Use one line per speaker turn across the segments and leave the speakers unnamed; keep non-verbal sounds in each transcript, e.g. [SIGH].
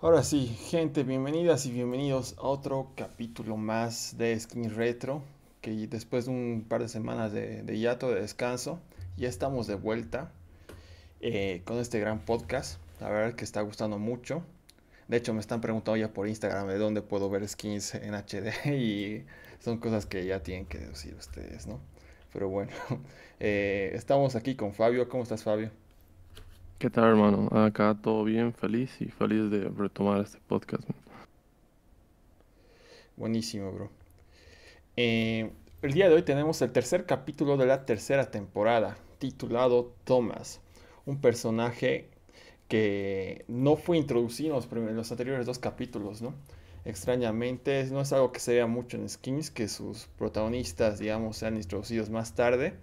Ahora sí, gente, bienvenidas y bienvenidos a otro capítulo más de Skin Retro, que después de un par de semanas de, hiato, de descanso, ya estamos de vuelta eh, con este gran podcast. La verdad que está gustando mucho. De hecho, me están preguntando ya por Instagram de dónde puedo ver skins en HD [LAUGHS] y son cosas que ya tienen que decir ustedes, ¿no? Pero bueno, [LAUGHS] eh, estamos aquí con Fabio. ¿Cómo estás, Fabio?
¿Qué tal, hermano? Acá todo bien, feliz y feliz de retomar este podcast.
Buenísimo, bro. Eh, el día de hoy tenemos el tercer capítulo de la tercera temporada, titulado Thomas, un personaje que no fue introducido en los, los anteriores dos capítulos, ¿no? Extrañamente, no es algo que se vea mucho en Skins, que sus protagonistas, digamos, sean introducidos más tarde.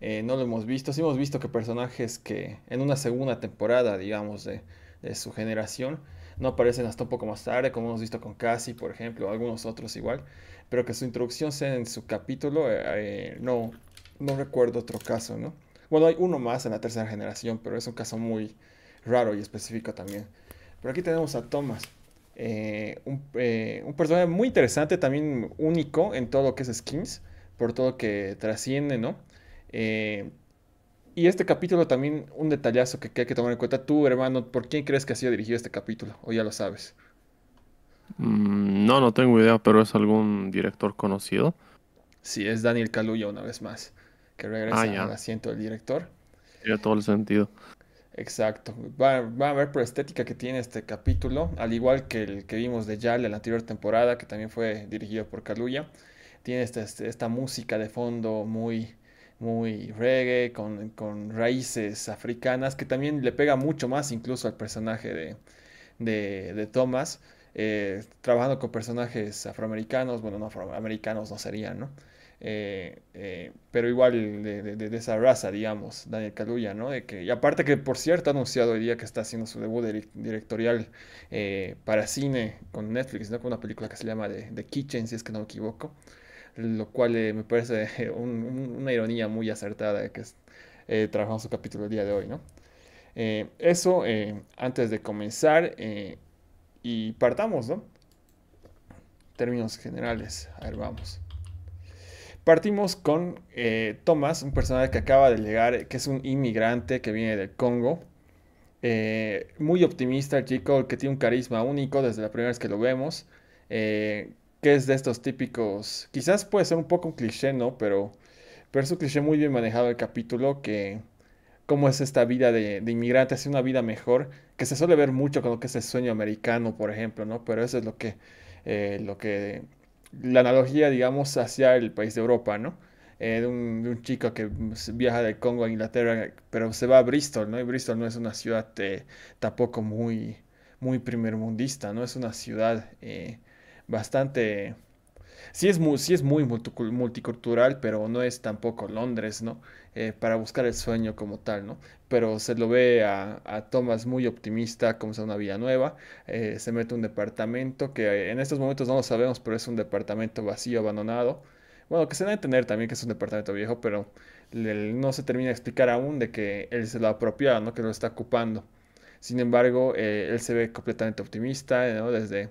Eh, no lo hemos visto. Sí hemos visto que personajes que en una segunda temporada, digamos, de, su generación, no aparecen hasta un poco más tarde, como hemos visto con Cassie, por ejemplo, algunos otros igual, pero que su introducción sea en su capítulo, eh, eh, no, no recuerdo otro caso, ¿no? Bueno, hay uno más en la tercera generación, pero es un caso muy raro y específico también. Pero aquí tenemos a Thomas, un, un, personaje muy interesante, también único en todo lo que es skins, por todo lo que trasciende, ¿no? Eh, y este capítulo también, un detallazo que, hay que tomar en cuenta. Tú, hermano, ¿por quién crees que ha sido dirigido este capítulo? ¿O ya lo sabes?
Mm, no, no tengo idea, pero es algún director conocido.
Sí, es Daniel Caluya una vez más, que regresa ah, al asiento del director.
Tiene todo el sentido.
Exacto. va a ver por estética que tiene este capítulo, al igual que el que vimos de Yal en la anterior temporada, que también fue dirigido por Caluya. Tiene este, este, esta música de fondo muy, muy reggae, con, raíces africanas, que también le pega mucho más incluso al personaje de, de, de Thomas, eh, trabajando con personajes afroamericanos, bueno, no afroamericanos no serían, ¿no? Eh, eh, pero igual de, esa raza, digamos, Daniel Kaluuya, ¿no? De que, y aparte que, por cierto, ha anunciado hoy día que está haciendo su debut directorial para cine con Netflix, Con una película que se llama The Kitchen, si es que no me equivoco lo cual eh, me parece [LAUGHS] una ironía muy acertada de que eh, trabajamos su capítulo el día de hoy, ¿no? Eh, eso antes de comenzar y partamos, ¿no? Términos generales, a ver, vamos. Partimos con Thomas, un personaje que acaba de llegar, que es un inmigrante que viene del Congo. muy optimista el chico, que tiene un carisma único desde la primera vez que lo vemos. Eh, que es de estos típicos, quizás puede ser un poco un cliché, ¿no? Pero, pero es un cliché muy bien manejado el capítulo, que cómo es esta vida de, inmigrante, hacia una vida mejor, que se suele ver mucho con lo que es el sueño americano, por ejemplo, ¿no? Pero eso es lo que, eh, lo que la analogía, digamos, hacia el país de Europa, ¿no? Eh, de, un, chico que viaja del Congo a Inglaterra, pero se va a Bristol, ¿no? Y Bristol no es una ciudad eh, tampoco muy, muy primermundista, ¿no? Es una ciudad bastante... Sí es muy, es muy multicultural, pero no es tampoco Londres, ¿no? Eh, para buscar el sueño como tal, ¿no? Pero se lo ve a, a Thomas muy optimista, como sea una vía nueva, eh, se mete un departamento que en estos momentos no lo sabemos, pero es un departamento vacío, abandonado. Bueno, que se debe entender también que es un departamento viejo, pero no se termina de explicar aún de que él se lo apropió, ¿no? Que lo está ocupando. Sin embargo, eh, él se ve completamente optimista, ¿no? Desde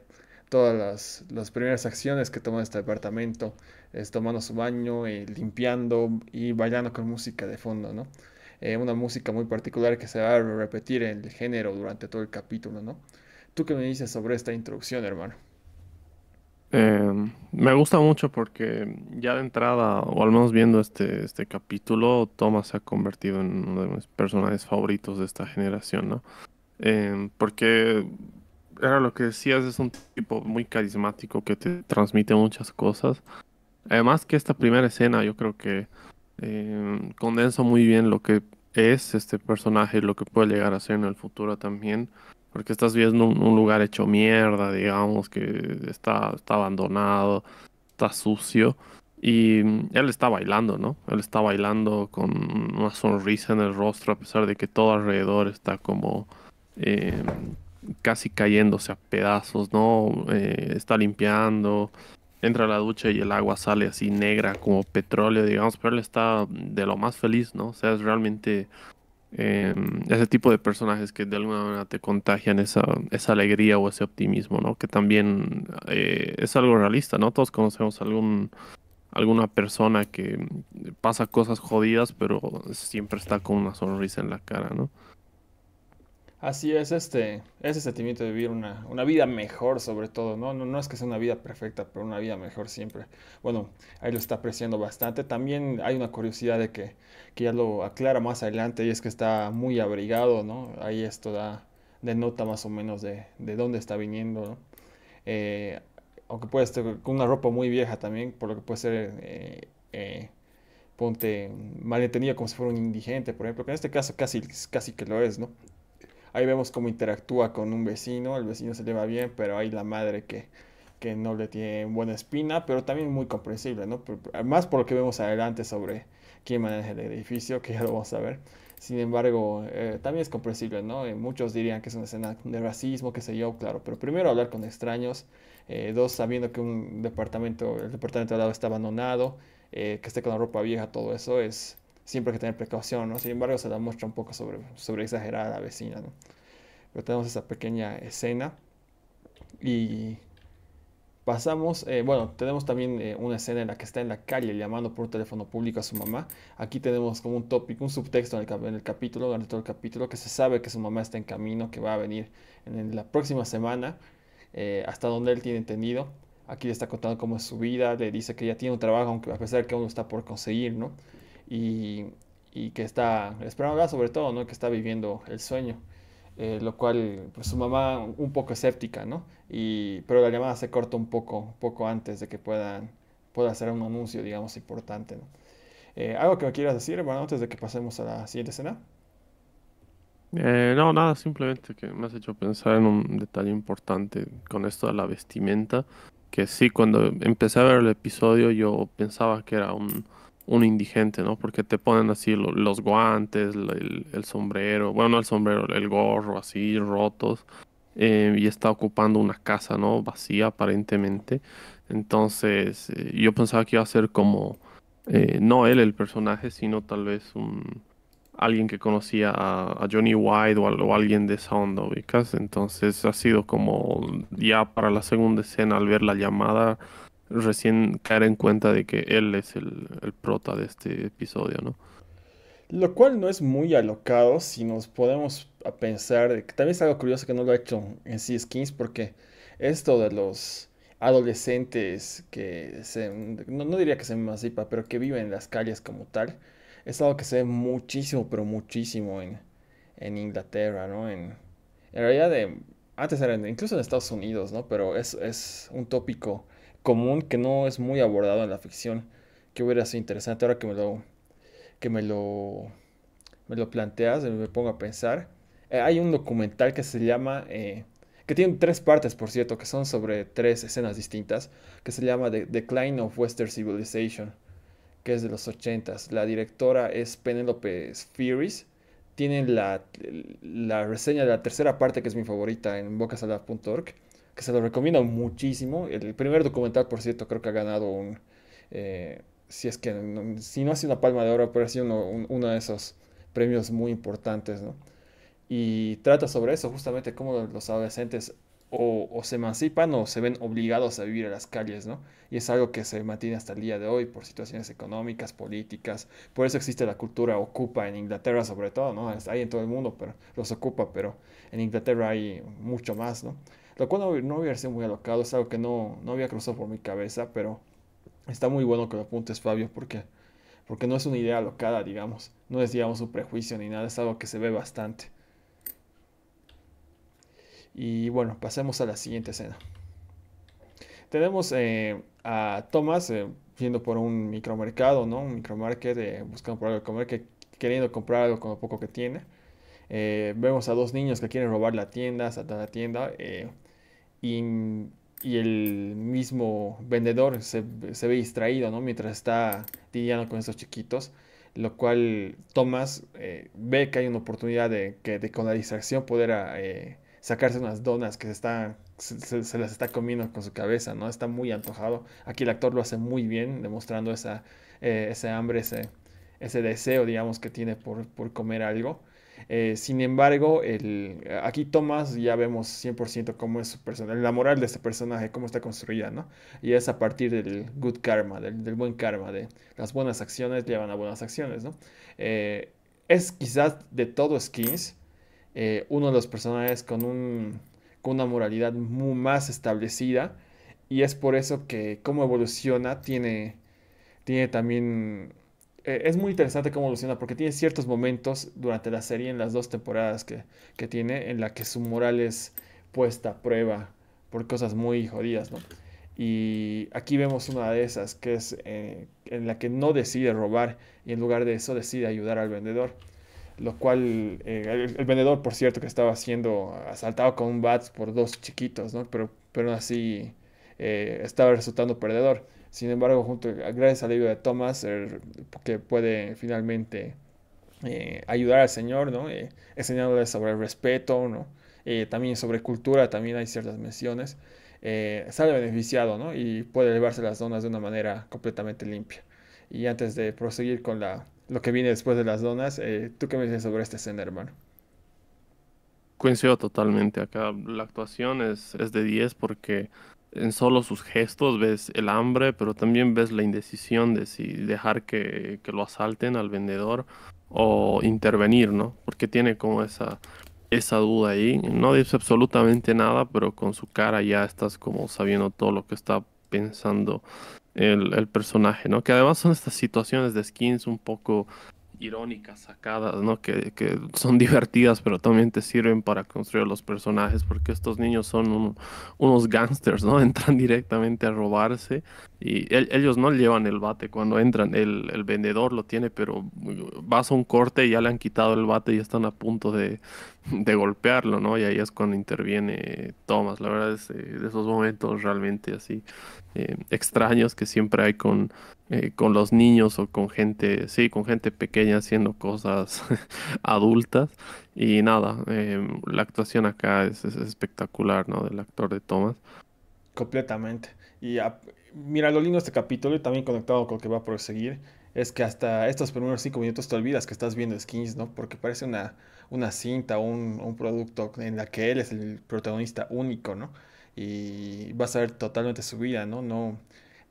todas las, primeras acciones que toma este departamento, es tomando su baño, limpiando y bailando con música de fondo, ¿no? Eh, una música muy particular que se va a repetir en el género durante todo el capítulo, ¿no? ¿Tú qué me dices sobre esta introducción, hermano?
Em, me gusta mucho porque ya de entrada, o al menos viendo este, este capítulo, Thomas se ha convertido en uno de mis personajes favoritos de esta generación, ¿no? Em, porque era lo que decías, es un tipo muy carismático que te transmite muchas cosas. Además que esta primera escena yo creo que em, condensa muy bien lo que es este personaje y lo que puede llegar a ser en el futuro también. Porque estás viendo un, lugar hecho mierda, digamos, que está, abandonado, está sucio. Y él está bailando, ¿no? Él está bailando con una sonrisa en el rostro a pesar de que todo alrededor está como... Em, casi cayéndose a pedazos, ¿no? Eh, está limpiando, entra a la ducha y el agua sale así negra como petróleo, digamos, pero él está de lo más feliz, ¿no? O sea, es realmente em, ese tipo de personajes que de alguna manera te contagian esa, esa alegría o ese optimismo, ¿no? Que también eh, es algo realista, ¿no? Todos conocemos algún alguna persona que pasa cosas jodidas, pero siempre está con una sonrisa en la cara, ¿no?
Así es, este, ese sentimiento de vivir una, una vida mejor sobre todo, ¿no? ¿no? ¿no? es que sea una vida perfecta, pero una vida mejor siempre. Bueno, ahí lo está apreciando bastante. También hay una curiosidad de que, que ya lo aclara más adelante y es que está muy abrigado, ¿no? Ahí esto da, denota más o menos de, de dónde está viniendo, ¿no? Eh, aunque puede estar con una ropa muy vieja también, por lo que puede ser... Eh, eh, ponte malentendido como si fuera un indigente, por ejemplo, que en este caso casi, casi que lo es, ¿no? Ahí vemos cómo interactúa con un vecino, el vecino se lleva bien, pero hay la madre que, no le tiene buena espina, pero también muy comprensible, ¿no? Más por lo que vemos adelante sobre quién maneja el edificio, que ya lo vamos a ver. Sin embargo, eh, también es comprensible, ¿no? Eh, muchos dirían que es una escena de racismo, qué sé yo, claro, pero primero hablar con extraños, eh, dos, sabiendo que un departamento, el departamento de al lado está abandonado, que esté con la ropa vieja, todo eso es siempre hay que tener precaución, ¿no? Sin embargo, se la muestra un poco sobre, sobre exagerada la vecina, ¿no? Pero tenemos esa pequeña escena y pasamos, eh, bueno, tenemos también eh, una escena en la que está en la calle llamando por teléfono público a su mamá. Aquí tenemos como un tópico, un subtexto en el, en el capítulo, el capítulo, que se sabe que su mamá está en camino, que va a venir en la próxima semana, eh, hasta donde él tiene entendido. Aquí le está contando cómo es su vida, le dice que ya tiene un trabajo, aunque a pesar de que aún no está por conseguir, ¿no? y, que está, hablar sobre todo, ¿no? Que está viviendo el sueño. Eh, lo cual pues, su mamá un poco escéptica, ¿no? Y, pero la llamada se corta un poco, poco antes de que puedan, pueda hacer un anuncio, digamos, importante, eh, ¿Algo que me quieras decir, bueno, antes de que pasemos a la siguiente escena?
Eh, no, nada, simplemente que me has hecho pensar en un detalle importante con esto de la vestimenta, que sí, cuando empecé a ver el episodio yo pensaba que era un, un indigente, ¿no? Porque te ponen así los guantes, el, sombrero, bueno, el sombrero, el gorro así, rotos, eh, y está ocupando una casa, ¿no? Vacía aparentemente. Entonces, eh, yo pensaba que iba a ser como, eh, no él el personaje, sino tal vez un, alguien que conocía a, Johnny White o, alguien de Sound Entonces, ha sido como, ya para la segunda escena, al ver la llamada recién caer en cuenta de que él es el, prota de este episodio, ¿no?
Lo cual no es muy alocado si nos podemos a pensar, también es algo curioso que no lo ha hecho en sí Skins, porque esto de los adolescentes que se, no, diría que se emancipa, pero que viven en las calles como tal, es algo que se ve muchísimo, pero muchísimo en, Inglaterra, ¿no? En, realidad, de, antes era incluso en Estados Unidos, ¿no? Pero es un tópico común que no es muy abordado en la ficción, que hubiera sido interesante ahora que me lo, que me lo, me lo planteas, me pongo a pensar. Eh, hay un documental que se llama, eh, que tiene tres partes, por cierto, que son sobre tres escenas distintas, que se llama The Decline of Western Civilization, que es de los ochentas, La directora es Penelope Spheeris. Tienen la, la reseña de la tercera parte, que es mi favorita, en bocasalad.org que se lo recomiendo muchísimo. El primer documental, por cierto, creo que ha ganado un... Eh, si es que no, si no ha sido una palma de oro, pero ha sido uno, de esos premios muy importantes, ¿no? Y trata sobre eso, justamente cómo los adolescentes o, o, se emancipan o se ven obligados a vivir en las calles, ¿no? Y es algo que se mantiene hasta el día de hoy por situaciones económicas, políticas. Por eso existe la cultura ocupa en Inglaterra sobre todo, ¿no? Hay en todo el mundo, pero los ocupa, pero en Inglaterra hay mucho más, ¿no? lo cual no, hubiera sido muy alocado, es algo que no, no había cruzado por mi cabeza, pero está muy bueno que lo apuntes, Fabio, porque, porque no es una idea alocada, digamos, no es, digamos, un prejuicio ni nada, es algo que se ve bastante. Y bueno, pasemos a la siguiente escena. Tenemos eh, a Tomás eh, yendo por un micromercado, ¿no? Un micromarket, eh, buscando por algo de comer, que, queriendo comprar algo con lo poco que tiene. Eh, vemos a dos niños que quieren robar la tienda, saltar la tienda y, el mismo vendedor se, ve distraído, ¿no? Mientras está lidiando con estos chiquitos, lo cual Thomas eh, ve que hay una oportunidad de, que, con la distracción poder eh, sacarse unas donas que se, se, las está comiendo con su cabeza, ¿no? Está muy antojado. Aquí el actor lo hace muy bien, demostrando esa, eh, ese hambre, ese, ese deseo, digamos, que tiene por comer algo. Eh, sin embargo, el, aquí Thomas ya vemos 100% cómo es su personaje, la moral de este personaje, cómo está construida, ¿no? Y es a partir del good karma, del, buen karma, de las buenas acciones llevan a buenas acciones, ¿no? Eh, es quizás de todo Skins eh, uno de los personajes con, una moralidad muy más establecida y es por eso que cómo evoluciona tiene, tiene también eh, es muy interesante cómo evoluciona porque tiene ciertos momentos durante la serie, en las dos temporadas que, tiene, en la que su moral es puesta a prueba por cosas muy jodidas, ¿no? Y aquí vemos una de esas, que es eh, en la que no decide robar y en lugar de eso decide ayudar al vendedor. Lo cual, eh, el, vendedor, por cierto, que estaba siendo asaltado con un bat por dos chiquitos, ¿no? Pero, pero así eh, estaba resultando perdedor. Sin embargo, junto, gracias al libro de Thomas, er, que puede finalmente eh, ayudar al Señor, ¿no? Eh, enseñándole sobre el respeto, ¿no? también sobre cultura, también hay ciertas menciones, sale beneficiado, ¿no? Y puede elevarse las donas de una manera completamente limpia. Y antes de proseguir con la, lo que viene después de las donas, ¿tú qué me dices sobre esta escena, hermano?
Coincido totalmente acá. La actuación es, es de 10 porque en solo sus gestos ves el hambre, pero también ves la indecisión de si dejar que, lo asalten al vendedor o intervenir, ¿no? Porque tiene como esa, esa duda ahí. No dice absolutamente nada, pero con su cara ya estás como sabiendo todo lo que está pensando el, el personaje, ¿no? Que además son estas situaciones de skins un poco irónicas sacadas, ¿no? Que, son divertidas, pero también te sirven para construir los personajes, porque estos niños son unos gangsters, ¿no? [LAUGHS] Entran directamente a robarse y ellos no llevan el bate cuando entran, el, el vendedor lo tiene, pero vas a un corte y ya le han quitado el bate y están a punto de, [LAUGHS] de golpearlo, ¿no? Y ahí es cuando interviene Thomas. La verdad es eh, de esos momentos realmente así eh, extraños que siempre hay con, eh, con los niños o con gente, sí, con gente pequeña haciendo cosas [LAUGHS] adultas. Y nada, em, la actuación acá es, espectacular, ¿no? Del actor de Thomas.
Completamente. Y mira, lo lindo de este capítulo y también conectado con lo que va a proseguir es que hasta estos primeros cinco minutos te olvidas que estás viendo skins, ¿no? Porque parece una una cinta, un, un producto en la que él es el protagonista único, ¿no? Y vas a ver totalmente su vida, ¿no? No,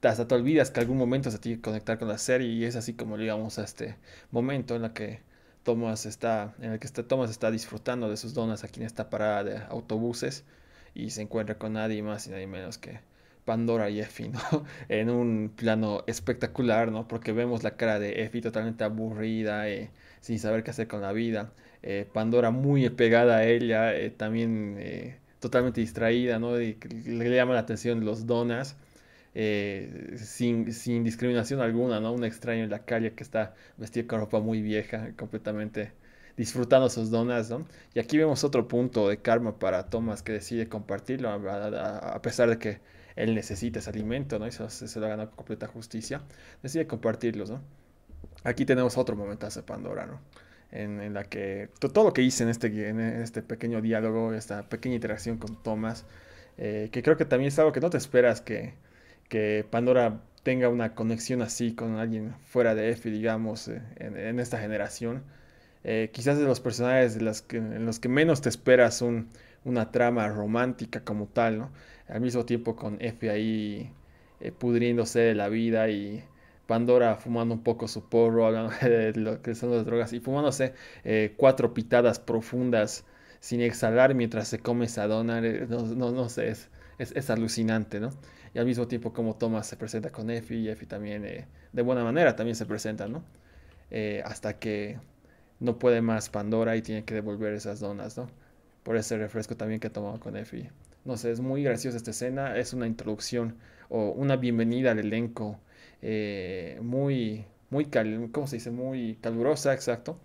hasta te olvidas que algún momento se tiene que conectar con la serie y es así como llegamos a este momento en la que Thomas está, en el que este Thomas está disfrutando de sus donas aquí en esta parada de autobuses y se encuentra con nadie más y nadie menos que Pandora y Effie, ¿no? [LAUGHS] En un plano espectacular, ¿no? Porque vemos la cara de Effie totalmente aburrida, y eh, sin saber qué hacer con la vida. Eh, Pandora muy pegada a ella, eh, también eh, totalmente distraída, ¿no? le, llama la atención los donas. sin, discriminación alguna, ¿no? Un extraño en la calle que está vestido con ropa muy vieja, completamente disfrutando sus donas, Y aquí vemos otro punto de karma para Thomas que decide compartirlo, a, pesar de que él necesita ese alimento, ¿no? Y se, lo ganado con completa justicia, decide compartirlos, ¿no? Aquí tenemos otro momentazo de Pandora, ¿no? en, la que todo lo que hice en este, en este pequeño diálogo, esta pequeña interacción con Thomas, eh, que creo que también es algo que no te esperas que, Pandora tenga una conexión así con alguien fuera de F, digamos, eh, en, esta generación. Eh, quizás de los personajes de en los que menos te esperas una trama romántica como tal, ¿no? Al mismo tiempo con F ahí pudriéndose de la vida y Pandora fumando un poco su porro, hablando [LAUGHS] de lo que son las drogas y fumándose eh, cuatro pitadas profundas sin exhalar mientras se come esa dona, eh, no, no, sé, es, es, alucinante, ¿no? Y al mismo tiempo como Thomas se presenta con Effie y Effie también eh, de buena manera también se presenta, ¿no? hasta que no puede más Pandora y tiene que devolver esas donas, ¿no? Por ese refresco también que ha con Effie. No sé, es muy graciosa esta escena, es una introducción o una bienvenida al elenco eh, muy, muy dice? Muy calurosa, exacto.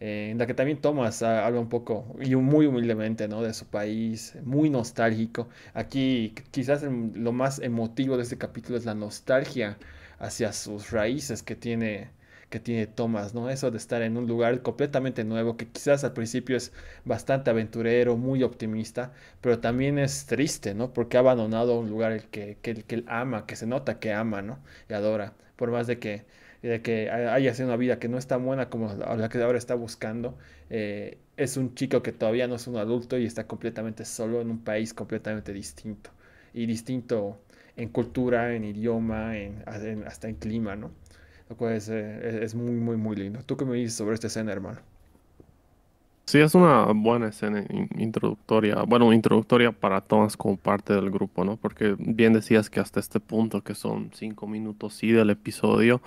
Eh, en la que también Thomas habla un poco y muy humildemente ¿no? de su país, muy nostálgico. Aquí quizás lo más emotivo de este capítulo es la nostalgia hacia sus raíces que tiene que tiene Thomas, ¿no? Eso de estar en un lugar completamente nuevo, que quizás al principio es bastante aventurero, muy optimista, pero también es triste, ¿no? Porque ha abandonado un lugar que, que, que él ama, que se nota que ama, ¿no? Y adora, por más de que, de que haya sido una vida que no es tan buena como la que ahora está buscando, eh, es un chico que todavía no es un adulto y está completamente solo en un país completamente distinto. Y distinto en cultura, en idioma, en, hasta en clima, ¿no? Lo eh, es, muy, muy, muy lindo. ¿Tú qué me dices sobre esta escena, hermano?
Sí, es una buena escena introductoria, bueno, introductoria para todas como parte del grupo, ¿no? Porque bien decías que hasta este punto, que son cinco minutos sí del episodio,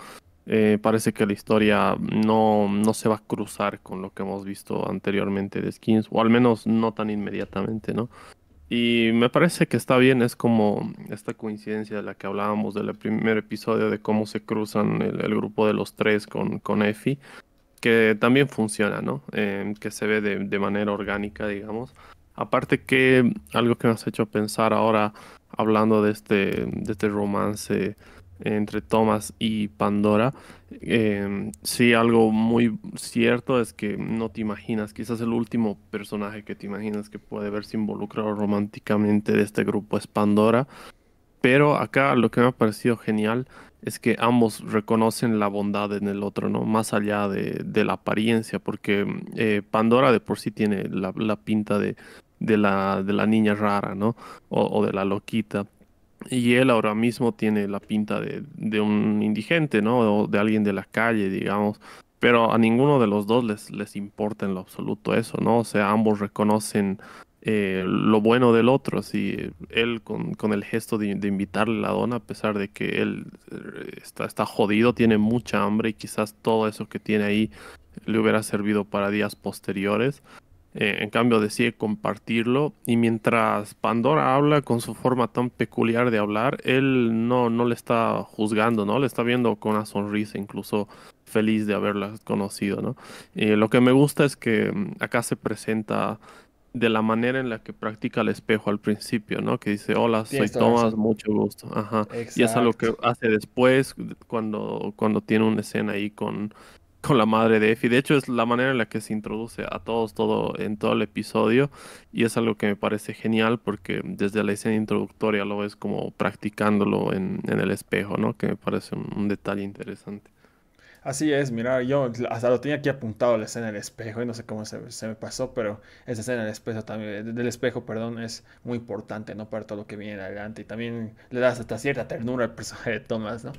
eh, parece que la historia no, no se va a cruzar con lo que hemos visto anteriormente de Skins, o al menos no tan inmediatamente, ¿no? Y me parece que está bien, es como esta coincidencia de la que hablábamos del primer episodio de cómo se cruzan el, grupo de los tres con, con Effie, que también funciona, ¿no? Eh, que se ve de, manera orgánica, digamos. Aparte que algo que me has hecho pensar ahora, hablando de este, de este romance entre Thomas y Pandora, Em, sí, algo muy cierto es que no te imaginas, quizás el último personaje que te imaginas que puede verse involucrado románticamente de este grupo es Pandora. Pero acá lo que me ha parecido genial es que ambos reconocen la bondad en el otro, ¿no? Más allá de, la apariencia, porque eh, Pandora de por sí tiene la, pinta de, la, de la niña rara, ¿no? o de la loquita. Y él ahora mismo tiene la pinta de, un indigente, ¿no? O de alguien de la calle, digamos. Pero a ninguno de los dos les, importa en lo absoluto eso, ¿no? O sea, ambos reconocen eh, lo bueno del otro. Así, él con, el gesto de, de, invitarle la dona, a pesar de que él eh, está jodido, tiene mucha hambre y quizás todo eso que tiene ahí le hubiera servido para días posteriores. Eh, en cambio, decide compartirlo. Y mientras Pandora habla con su forma tan peculiar de hablar, él no, no le está juzgando, ¿no? Le está viendo con una sonrisa, incluso feliz de haberla conocido, ¿no? Eh, lo que me gusta es que mm, acá se presenta de la manera en la que practica el espejo al principio, ¿no? Que dice, hola, soy Tomás, mucho gusto. Y es algo que hace después cuando, cuando tiene una escena ahí con con la madre de Effie. De hecho, es la manera en la que se introduce a todos todo en todo el episodio y es algo que me parece genial porque desde la escena introductoria lo ves como practicándolo en, en el espejo, ¿no? Que me parece un detalle interesante.
Así es, mira, yo hasta lo tenía aquí apuntado la escena del espejo y no sé cómo se, me pasó, pero esa escena del espejo también, del espejo, perdón, es muy importante, ¿no? Para todo lo que viene adelante y también le das hasta cierta ternura al personaje de Thomas, ¿no?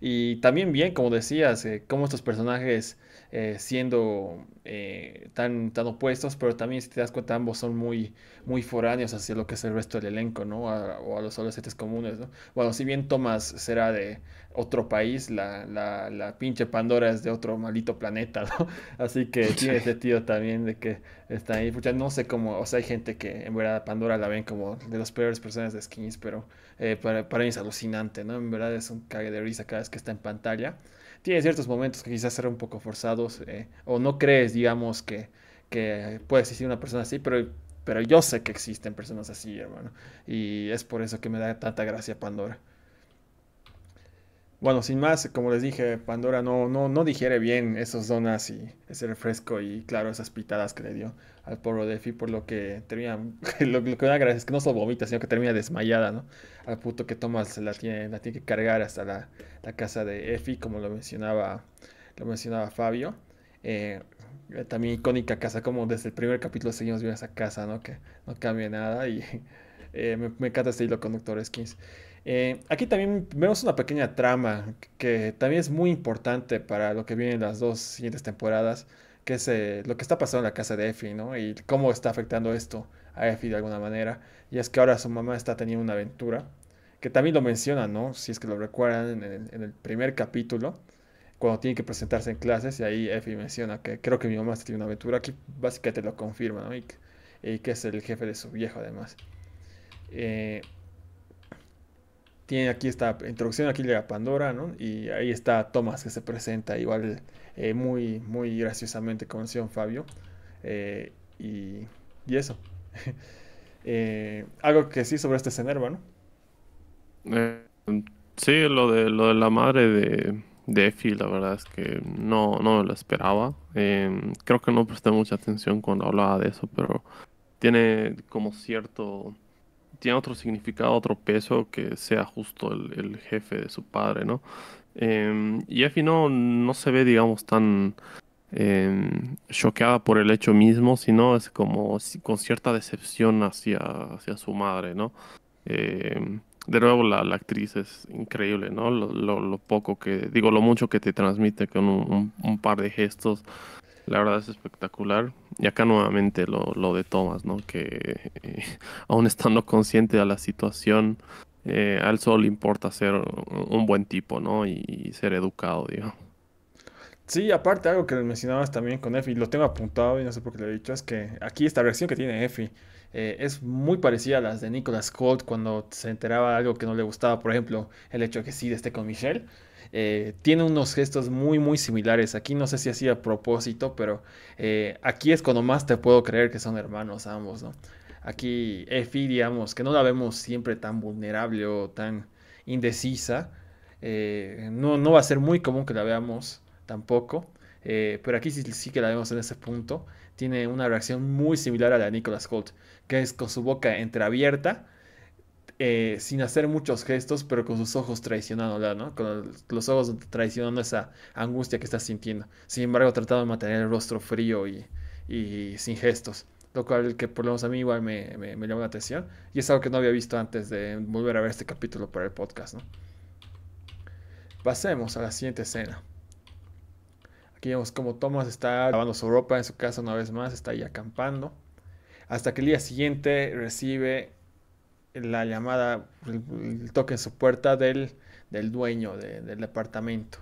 Y también bien, como decías, eh, cómo estos personajes eh, siendo eh, tan, tan opuestos, pero también si te das cuenta ambos son muy, muy foráneos hacia lo que es el resto del elenco, ¿no? o a los adolescentes comunes, Bueno, si bien Thomas será de otro país, la, la, la pinche Pandora es de otro malito planeta, [LAUGHS] Así que tiene sentido también de que está ahí. Pucha, no sé cómo, o sea, hay gente que en verdad Pandora la ven como de las peores personas de Skins, pero eh, para, mí es alucinante, ¿no? En verdad es un cague de risa cada vez que está en pantalla tiene ciertos momentos que quizás serán un poco forzados eh, o no crees, digamos, que, que puede existir una persona así, pero, pero yo sé que existen personas así, hermano. Y es por eso que me da tanta gracia Pandora. Bueno, sin más, como les dije, Pandora no, no, no digiere bien esos donas y ese refresco y, claro, esas pitadas que le dio al de Defi, por lo que termina, [LAUGHS] lo, lo que me da gracia es que no solo vomita, sino que termina desmayada, ¿no? al punto que Thomas la tiene, la tiene que cargar hasta la, casa de Effie, como lo mencionaba, lo mencionaba Fabio. Eh, también icónica casa, como desde el primer capítulo seguimos viendo esa casa, ¿no? Que no cambia nada y [LAUGHS] eh, me, encanta este hilo conductor Skins. Eh, aquí también vemos una pequeña trama que también es muy importante para lo que viene en las dos siguientes temporadas, que es lo que está pasando en la casa de Effie, ¿no? Y cómo está afectando esto a Effie de alguna manera. Y es que ahora su mamá está teniendo una aventura que también lo menciona, ¿no? Si es que lo recuerdan en el, primer capítulo, cuando tiene que presentarse en clases, y ahí Efi menciona que creo que mi mamá tiene una aventura, aquí básicamente lo confirma, ¿no? Y, que es el jefe de su viejo, además. Eh, tiene aquí esta introducción, aquí llega Pandora, ¿no? Y ahí está Thomas que se presenta, igual eh, muy, muy graciosamente como decía Fabio. Eh, y, eso. [LAUGHS] algo que sí sobre este Cenerva, ¿no?
Eh, sí, lo de, lo de la madre de, Effie, la verdad es que no, no lo esperaba. Em, creo que no presté mucha atención cuando hablaba de eso, pero tiene como cierto... Tiene otro significado, otro peso que sea justo el, jefe de su padre, ¿no? Em, y Effie no, no se ve, digamos, tan em, choqueada por el hecho mismo, sino es como con cierta decepción hacia, hacia su madre, ¿no? Eh, de nuevo la, actriz es increíble, ¿no? Lo, lo, poco que, digo, lo mucho que te transmite con un, par de gestos, la verdad es espectacular. Y acá nuevamente lo, de Thomas, ¿no? Que eh, [LAUGHS] aún estando consciente de la situación, eh, al sol importa ser un buen tipo, ¿no? Y, ser educado, digo
Sí, aparte algo que mencionabas también con Effie, lo tengo apuntado y no sé por qué lo he dicho, es que aquí esta reacción que tiene Effie eh, es muy parecida a las de Nicolas Colt cuando se enteraba de algo que no le gustaba, por ejemplo, el hecho de que sí esté con Michelle. Eh, tiene unos gestos muy muy similares. Aquí no sé si así a propósito, pero eh, aquí es cuando más te puedo creer que son hermanos ambos, ¿no? Aquí Effie, digamos, que no la vemos siempre tan vulnerable o tan indecisa. no, no va a ser muy común que la veamos tampoco. pero aquí sí, sí que la vemos en ese punto tiene una reacción muy similar a la de Nicholas Holt, que es con su boca entreabierta, eh, sin hacer muchos gestos, pero con sus ojos traicionándola, ¿no? Con los ojos traicionando esa angustia que está sintiendo. Sin embargo, tratando de mantener el rostro frío y, sin gestos. Lo cual, que por lo menos a mí igual me, llama llamó la atención. Y es algo que no había visto antes de volver a ver este capítulo para el podcast, ¿no? Pasemos a la siguiente escena. Aquí vemos como Thomas está lavando su ropa en su casa una vez más, está ahí acampando. Hasta que el día siguiente recibe la llamada, el, toque en su puerta del, del dueño del departamento,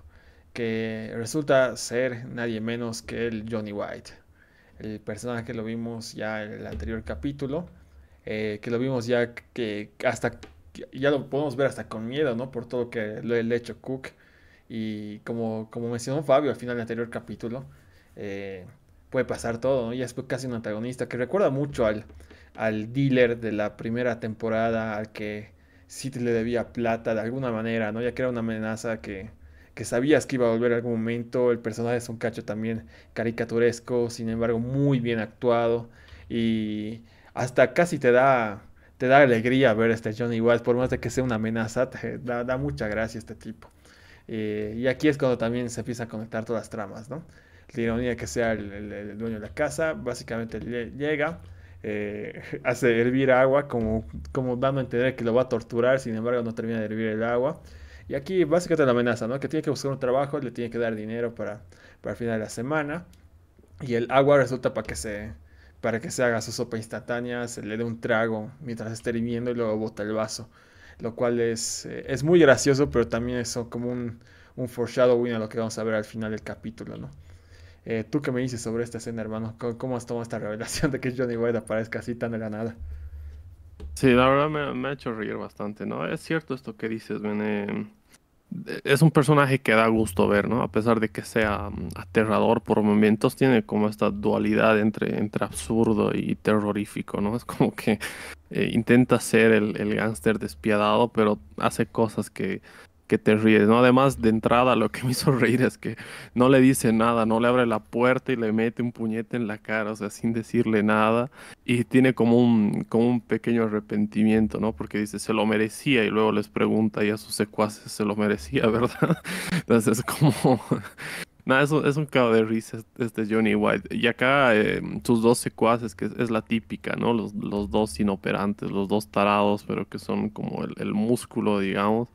que resulta ser nadie menos que el Johnny White. El personaje que lo vimos ya en el anterior capítulo, eh, que lo vimos ya que hasta, ya lo podemos ver hasta con miedo, ¿no? Por todo lo que lo ha hecho Cook y como, como mencionó Fabio al final del anterior capítulo, eh, puede pasar todo, ¿no? Ya es pues casi un antagonista que recuerda mucho al, al dealer de la primera temporada, al que Sid le debía plata de alguna manera, ¿no? Ya que era una amenaza que, sabías que iba a volver en algún momento. El personaje es un cacho también caricaturesco, sin embargo, muy bien actuado. Y hasta casi te da, te da alegría ver a este Johnny Watts, por más de que sea una amenaza, te da mucha gracia este tipo. Eh, y aquí es cuando también se empieza a conectar todas las tramas, ¿no? La ironía que sea el, dueño de la casa, básicamente llega, eh, [LAUGHS] hace hervir agua, como, dando a entender que lo va a torturar, sin embargo no termina de hervir el agua. Y aquí básicamente la amenaza, ¿no? Que tiene que buscar un trabajo, le tiene que dar dinero para, el final de la semana. Y el agua resulta para que se, para que se haga su sopa instantánea, se le dé un trago mientras está hirviendo y luego bota el vaso lo cual es, eh, es muy gracioso, pero también es como un, un foreshadowing a lo que vamos a ver al final del capítulo, ¿no? Eh, ¿Tú qué me dices sobre esta escena, hermano? ¿Cómo, has tomado esta revelación de que Johnny White aparezca así tan de la nada?
Sí, la verdad me, ha hecho reír bastante, ¿no? Es cierto esto que dices, Bene es un personaje que da gusto ver, ¿no? A pesar de que sea mm, aterrador por momentos, tiene como esta dualidad entre, entre absurdo y terrorífico, ¿no? Es como que eh, intenta ser el, el gángster despiadado, pero hace cosas que que te ríes, ¿no? Además, de entrada, lo que me hizo reír es que no le dice nada, no le abre la puerta y le mete un puñete en la cara, o sea, sin decirle nada. Y tiene como un, como un pequeño arrepentimiento, ¿no? Porque dice, se lo merecía y luego les pregunta y a sus secuaces, se lo merecía, [LAUGHS] ¿verdad? Entonces, es como... [LAUGHS] Nada, es un, es un de risa este, este Johnny White. Y acá em, sus dos secuaces, que es, la típica, ¿no? Los, los, dos inoperantes, los dos tarados, pero que son como el, el músculo, digamos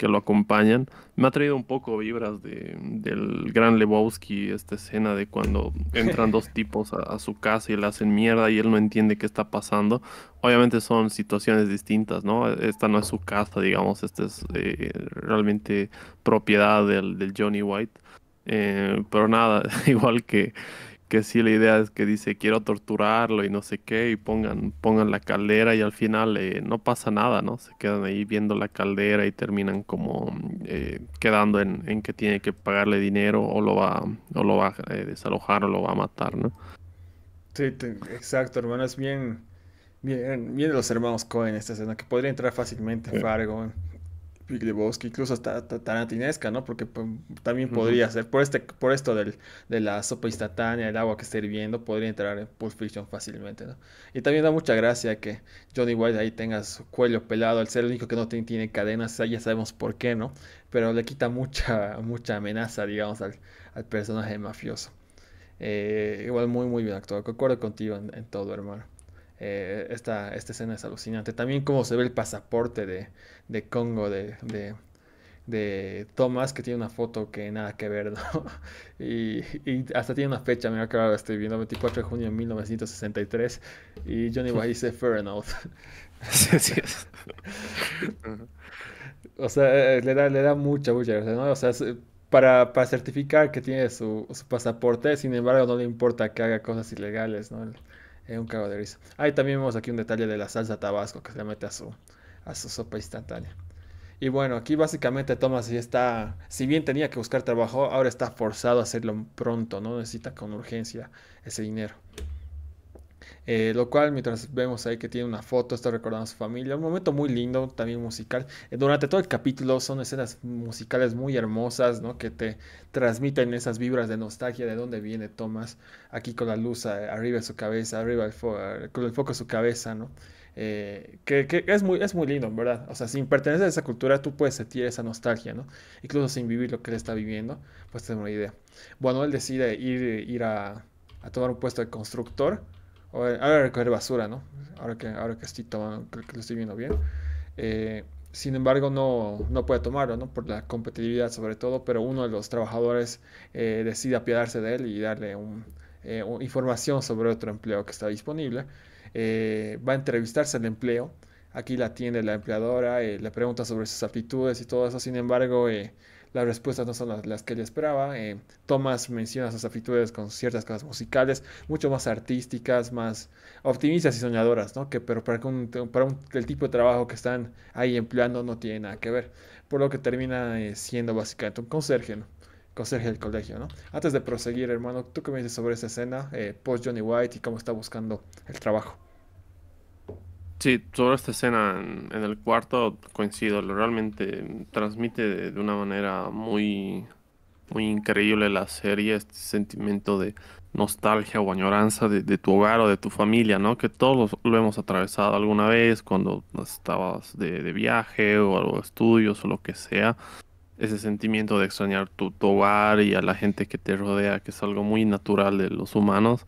que lo acompañan. Me ha traído un poco vibras de, del gran Lebowski, esta escena de cuando entran dos [LAUGHS] tipos a, su casa y le hacen mierda y él no entiende qué está pasando. Obviamente son situaciones distintas, ¿no? Esta no es su casa, digamos, esta es eh, realmente propiedad del, Johnny White. Eh, pero nada, [LAUGHS] igual que que sí la idea es que dice quiero torturarlo y no sé qué y pongan pongan la caldera y al final eh, no pasa nada no se quedan ahí viendo la caldera y terminan como eh, quedando en, que tiene que pagarle dinero o lo va o lo va a eh, desalojar o lo va a matar no
sí exacto hermano es bien bien bien los hermanos Cohen esta escena que podría entrar fácilmente sí. Fargo Big Lebowski, incluso hasta tarantinesca, ¿no? Porque pues, también podría ser, por este, por esto del, de la sopa instantánea, el agua que está hirviendo, podría entrar en Pulp Fiction fácilmente, ¿no? Y también da mucha gracia que Johnny White ahí tenga su cuello pelado, al ser el único que no tiene, cadenas, ya sabemos por qué, ¿no? Pero le quita mucha, mucha amenaza, digamos, al, personaje mafioso. Eh, igual muy, muy bien actuado, concuerdo contigo en todo, hermano. Eh, esta, esta, escena es alucinante. También cómo se ve el pasaporte de, Congo, de, de, de, Thomas, que tiene una foto que nada que ver, [LAUGHS] ¿no? Y, hasta tiene una fecha, me acabo estoy viendo, 24 de junio de 1963, y Johnny White dice fair
[LAUGHS]
o sea, eh, le da, le da mucha bulla, ¿no? O sea, eh, para, certificar que tiene su, su pasaporte, sin embargo, no le importa que haga cosas ilegales, ¿no? Eh, un cago de risa. Ahí también vemos aquí un detalle de la salsa tabasco que se mete a su, a su sopa instantánea. Y bueno, aquí básicamente Thomas ya está, si bien tenía que buscar trabajo, ahora está forzado a hacerlo pronto, ¿no? Necesita con urgencia ese dinero. Eh, lo cual, mientras vemos ahí que tiene una foto, está recordando a su familia. Un momento muy lindo, también musical. Eh, durante todo el capítulo son escenas musicales muy hermosas, ¿no? Que te transmiten esas vibras de nostalgia de dónde viene Thomas. Aquí con la luz eh, arriba de su cabeza, arriba con el foco de su cabeza, ¿no? que, es, muy, es muy lindo, ¿verdad? O sea, sin pertenecer a esa cultura, tú puedes sentir esa nostalgia, ¿no? Incluso sin vivir lo que él está viviendo, pues tengo una idea. Bueno, él decide ir, ir a tomar un puesto de constructor ahora recoger basura, ¿no? Ahora que, ahora que estoy tomando, creo que lo estoy viendo bien. Eh, sin embargo, no, puede tomarlo, ¿no? Por la competitividad sobre todo, pero uno de los trabajadores eh, decide apiadarse de él y darle eh, información sobre otro empleo que está disponible. va a entrevistarse al empleo, aquí la atiende la empleadora, le pregunta sobre sus aptitudes y todo eso, sin embargo las respuestas no son las, que él esperaba. Eh, Thomas menciona sus aptitudes con ciertas cosas musicales, mucho más artísticas, más optimistas y soñadoras, ¿no? Que, pero para, para el tipo de trabajo que están ahí empleando no tiene nada que ver. Por lo que termina eh, siendo básicamente un conserje, Conserje del colegio, ¿no? Antes de proseguir, hermano, ¿tú qué me dices sobre esa escena eh, post Johnny White y cómo está buscando el trabajo?
Sí, sobre esta escena en, el cuarto coincido, realmente transmite de, una manera muy, muy increíble la serie este sentimiento de nostalgia o añoranza de, tu hogar o de tu familia, ¿no? Que todos lo hemos atravesado alguna vez cuando estabas de, viaje o algo estudios o lo que sea ese sentimiento de extrañar tu, hogar y a la gente que te rodea, que es algo muy natural de los humanos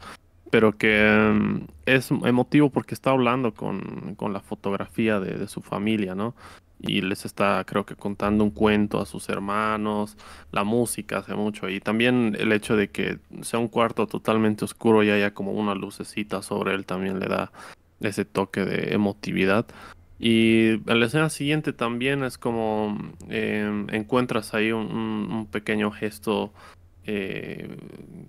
pero que mm, es emotivo porque está hablando con, la fotografía de, su familia, ¿no? Y les está, creo que, contando un cuento a sus hermanos, la música hace mucho, y también el hecho de que sea un cuarto totalmente oscuro y haya como una lucecita sobre él también le da ese toque de emotividad. Y en la escena siguiente también es como eh, encuentras ahí un pequeño gesto eh,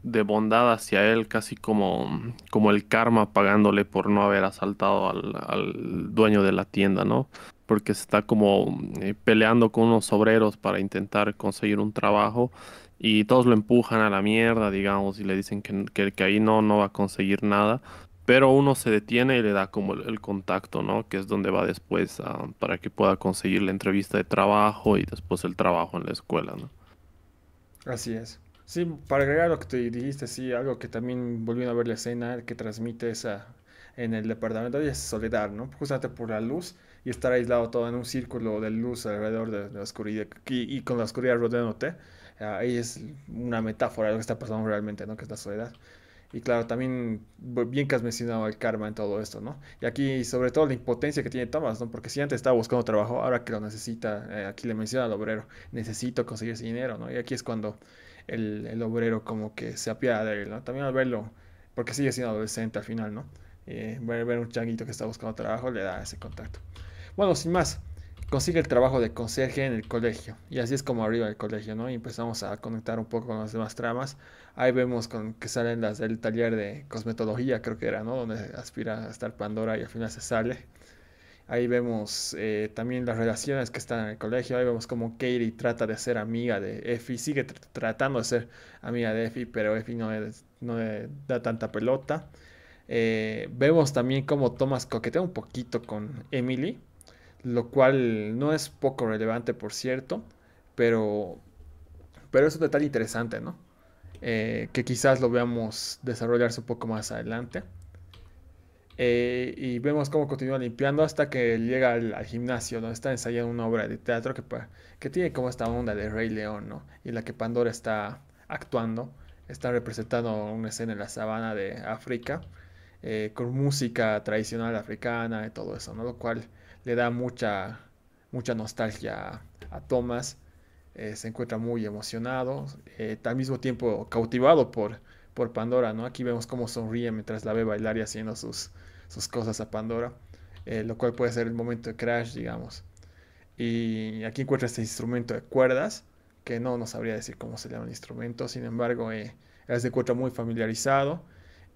de bondad hacia él, casi como, como el karma pagándole por no haber asaltado al, dueño de la tienda, ¿no? Porque se está como eh, peleando con unos obreros para intentar conseguir un trabajo y todos lo empujan a la mierda, digamos, y le dicen que, que, ahí no, no va a conseguir nada. Pero uno se detiene y le da como el, contacto, ¿no? Que es donde va después para que pueda conseguir la entrevista de trabajo y después el trabajo en la escuela, ¿no?
Así es. Sí, para agregar lo que te dijiste, sí, algo que también volví a ver la escena que transmite esa en el departamento es soledad, ¿no? Justamente por la luz y estar aislado todo en un círculo de luz alrededor de, la oscuridad y, y, con la oscuridad rodeándote. Ah, ahí es una metáfora de lo que está pasando realmente, ¿no? Que es la soledad. Y claro, también bien que has mencionado el karma en todo esto, ¿no? Y aquí sobre todo la impotencia que tiene Thomas, ¿no? Porque si antes estaba buscando trabajo, ahora que lo necesita, eh, aquí le menciona al obrero, necesito conseguir ese dinero, ¿no? Y aquí es cuando el, obrero como que se apiada de él, También al verlo, porque sigue siendo adolescente al final, ¿no? Eh, ver, un changuito que está buscando trabajo le da ese contacto. Bueno, sin más, consigue el trabajo de conserje en el colegio. Y así es como arriba el colegio, ¿no? Y empezamos a conectar un poco con las demás tramas. Ahí vemos con que salen las del taller de cosmetología, creo que era, ¿no? Donde aspira a estar Pandora y al final se sale. Ahí vemos eh, también las relaciones que están en el colegio. Ahí vemos cómo Katie trata de ser amiga de Effie. Sigue tratando de ser amiga de Effie, pero Effie no da tanta pelota. Eh, vemos también cómo Thomas coquetea un poquito con Emily, lo cual no es poco relevante, por cierto, pero, pero es un detalle interesante, ¿no? Eh, que quizás lo veamos desarrollarse un poco más adelante. Eh, y vemos cómo continúa limpiando hasta que llega al, gimnasio donde está ensayando una obra de teatro que, que tiene como esta onda de Rey León, ¿no? Y en la que Pandora está actuando, está representando una escena en la sabana de África, eh, con música tradicional africana y todo eso, ¿no? Lo cual le da mucha, mucha nostalgia a, Thomas, eh, se encuentra muy emocionado, al mismo tiempo cautivado por, por Pandora, ¿no? Aquí vemos cómo sonríe mientras la ve bailar y haciendo sus, sus cosas a Pandora, eh, lo cual puede ser el momento de crash, digamos. Y aquí encuentra este instrumento de cuerdas, que no nos sabría decir cómo se llama el instrumento, sin embargo, eh, es él se encuentra muy familiarizado.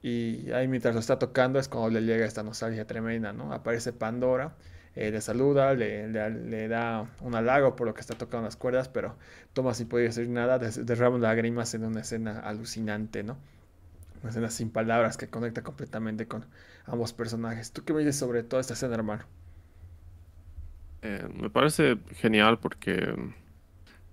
Y ahí mientras lo está tocando es cuando le llega esta nostalgia tremenda, ¿no? Aparece Pandora, eh, le saluda, le, da un halago por lo que está tocando las cuerdas, pero toma sin poder decir nada, derrama lágrimas en una escena alucinante, ¿no? Una escena sin palabras que conecta completamente con ambos personajes. ¿Tú qué me dices sobre toda esta escena, hermano?
Eh, me parece genial porque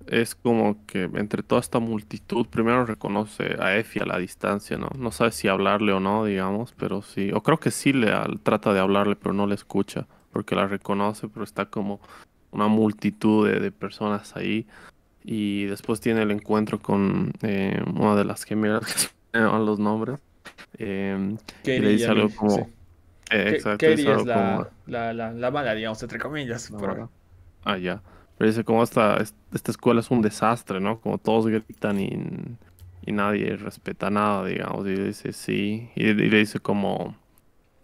es como que entre toda esta multitud, primero reconoce a Effie a la distancia, ¿no? No sabe si hablarle o no, digamos, pero sí. O creo que sí le trata de hablarle, pero no le escucha, porque la reconoce, pero está como una multitud de, personas ahí. Y después tiene el encuentro con eh, una de las gemelas, que [LAUGHS] Eh, a los nombres. Em, y le dice algo como. Eh, exacto, la,
la, la, la, mala, digamos, entre comillas.
Ah, ya. Pero dice como esta, esta escuela es un desastre, ¿no? Como todos gritan y, nadie respeta nada, digamos. Y le dice sí. Y, le dice como.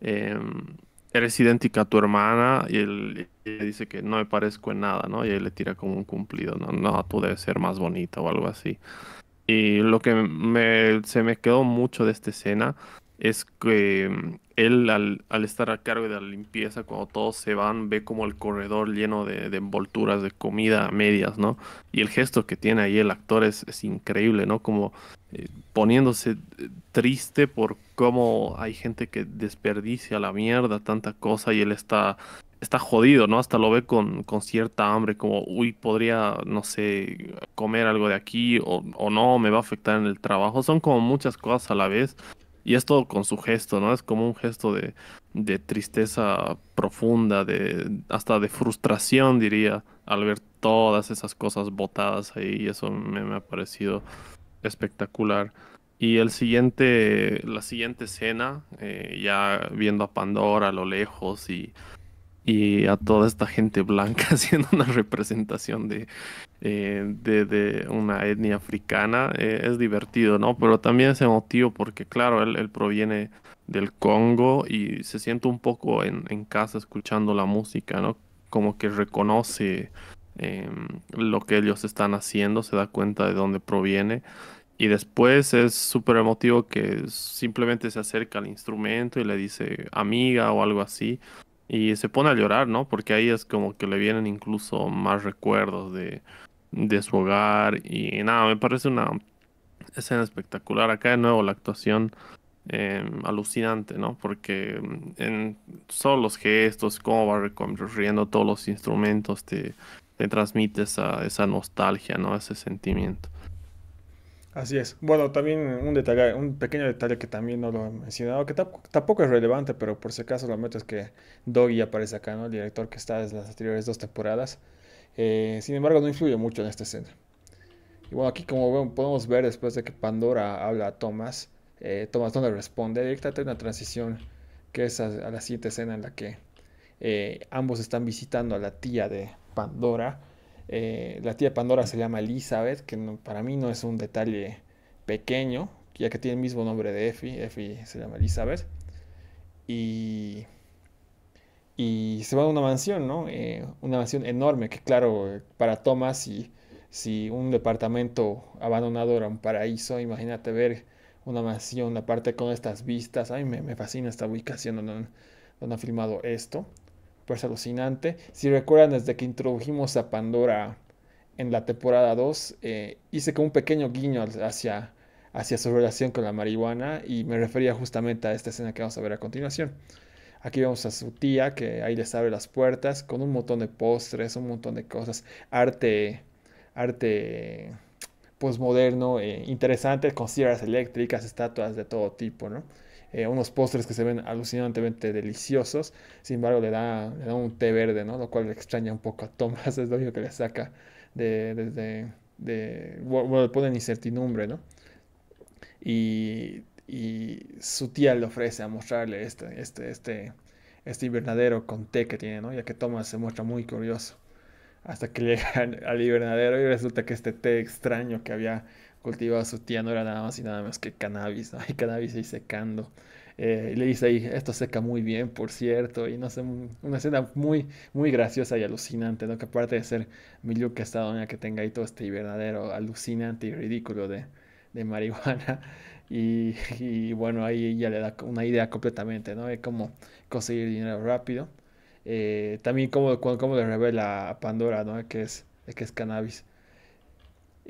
Em, eres idéntica a tu hermana y él, dice que no me parezco en nada, ¿no? Y él le tira como un cumplido, ¿no? No, tú debes ser más bonita o algo así. Y lo que se me quedó mucho de esta escena es que mm, él al, estar a cargo de la limpieza, cuando todos se van, ve como el corredor lleno de, envolturas de comida medias, ¿no? Y el gesto que tiene ahí el actor es, increíble, ¿no? Como eh, poniéndose eh, triste por cómo hay gente que desperdicia la mierda, tanta cosa, y él está está jodido, ¿no? Hasta lo ve con, con, cierta hambre, como, uy, podría, no sé, comer algo de aquí o, no, me va a afectar en el trabajo. Son como muchas cosas a la vez. Y es todo con su gesto, ¿no? Es como un gesto de, tristeza profunda, de hasta de frustración, diría, al ver todas esas cosas botadas ahí. Y eso me, ha parecido espectacular. Y el siguiente, la siguiente escena, eh, ya viendo a Pandora a lo lejos y y a toda esta gente blanca [LAUGHS] haciendo una representación de, eh, una etnia africana eh, es divertido, ¿no? Pero también es emotivo porque, claro, él, proviene del Congo y se siente un poco en, casa escuchando la música, ¿no? Como que reconoce em, lo que ellos están haciendo, se da cuenta de dónde proviene. Y después es súper emotivo que simplemente se acerca al instrumento y le dice amiga o algo así. Y se pone a llorar, ¿no? Porque ahí es como que le vienen incluso más recuerdos de, su hogar. Y nada, me parece una escena espectacular. Acá de nuevo la actuación eh, alucinante, ¿no? Porque mm, en solo los gestos, cómo va recorriendo todos los instrumentos, te, te transmite esa, esa nostalgia, ¿no? Ese sentimiento.
Así es. Bueno, también eh, un detalle, un pequeño detalle que también no lo he mencionado, que tampoco es relevante, pero por si acaso lo meto es que Doggy aparece acá, ¿no? El director que está desde las anteriores dos temporadas. Eh, sin embargo, no influye mucho en esta escena. Y bueno, aquí como podemos ver después de que Pandora habla a Thomas, eh, Thomas no le responde. Directamente una transición que es a, la siguiente escena en la que ambos están visitando a la tía de Pandora eh, la tía Pandora se llama Elizabeth, que para mí no es un detalle pequeño, ya que tiene el mismo nombre de Effie. Effie se llama Elizabeth. Y, se va a una mansión, ¿no? Eh, una mansión enorme, que claro, para Thomas, si, si un departamento abandonado era un paraíso, imagínate ver una mansión, aparte con estas vistas. A mí me, fascina esta ubicación donde donde han filmado esto pues alucinante. Si recuerdan, desde que introdujimos a Pandora en la temporada 2, eh, hice como un pequeño guiño hacia, hacia su relación con la marihuana y me refería justamente a esta escena que vamos a ver a continuación. Aquí vemos a su tía que ahí les abre las puertas con un montón de postres, un montón de cosas, arte, arte posmoderno, pues, eh, interesante, con sierras eléctricas, estatuas de todo tipo, ¿no? Eh, unos postres que se ven alucinantemente deliciosos, sin embargo le da, le da un té verde, ¿no? Lo cual le extraña un poco a Thomas, [LAUGHS] es lo único que le saca de, desde, bueno, le ponen incertidumbre, ¿no? Y, su tía le ofrece a mostrarle este, este, este, este invernadero con té que tiene, ¿no? Ya que Thomas se muestra muy curioso hasta que [LAUGHS] llega al invernadero y resulta que este té extraño que había cultivaba su tía no era nada más y nada más que cannabis, hay [LAUGHS] cannabis ahí secando. Eh, le dice ahí, esto seca muy bien, por cierto, y no sé, una escena muy, muy graciosa y alucinante, ¿no? Que aparte de ser que esta doña que tenga ahí todo este verdadero, alucinante y ridículo de, marihuana, [LAUGHS] y, bueno, ahí ya le da una idea completamente, ¿no? De cómo conseguir dinero rápido. Eh, también cómo, le revela a Pandora, ¿no? Que es, que es cannabis.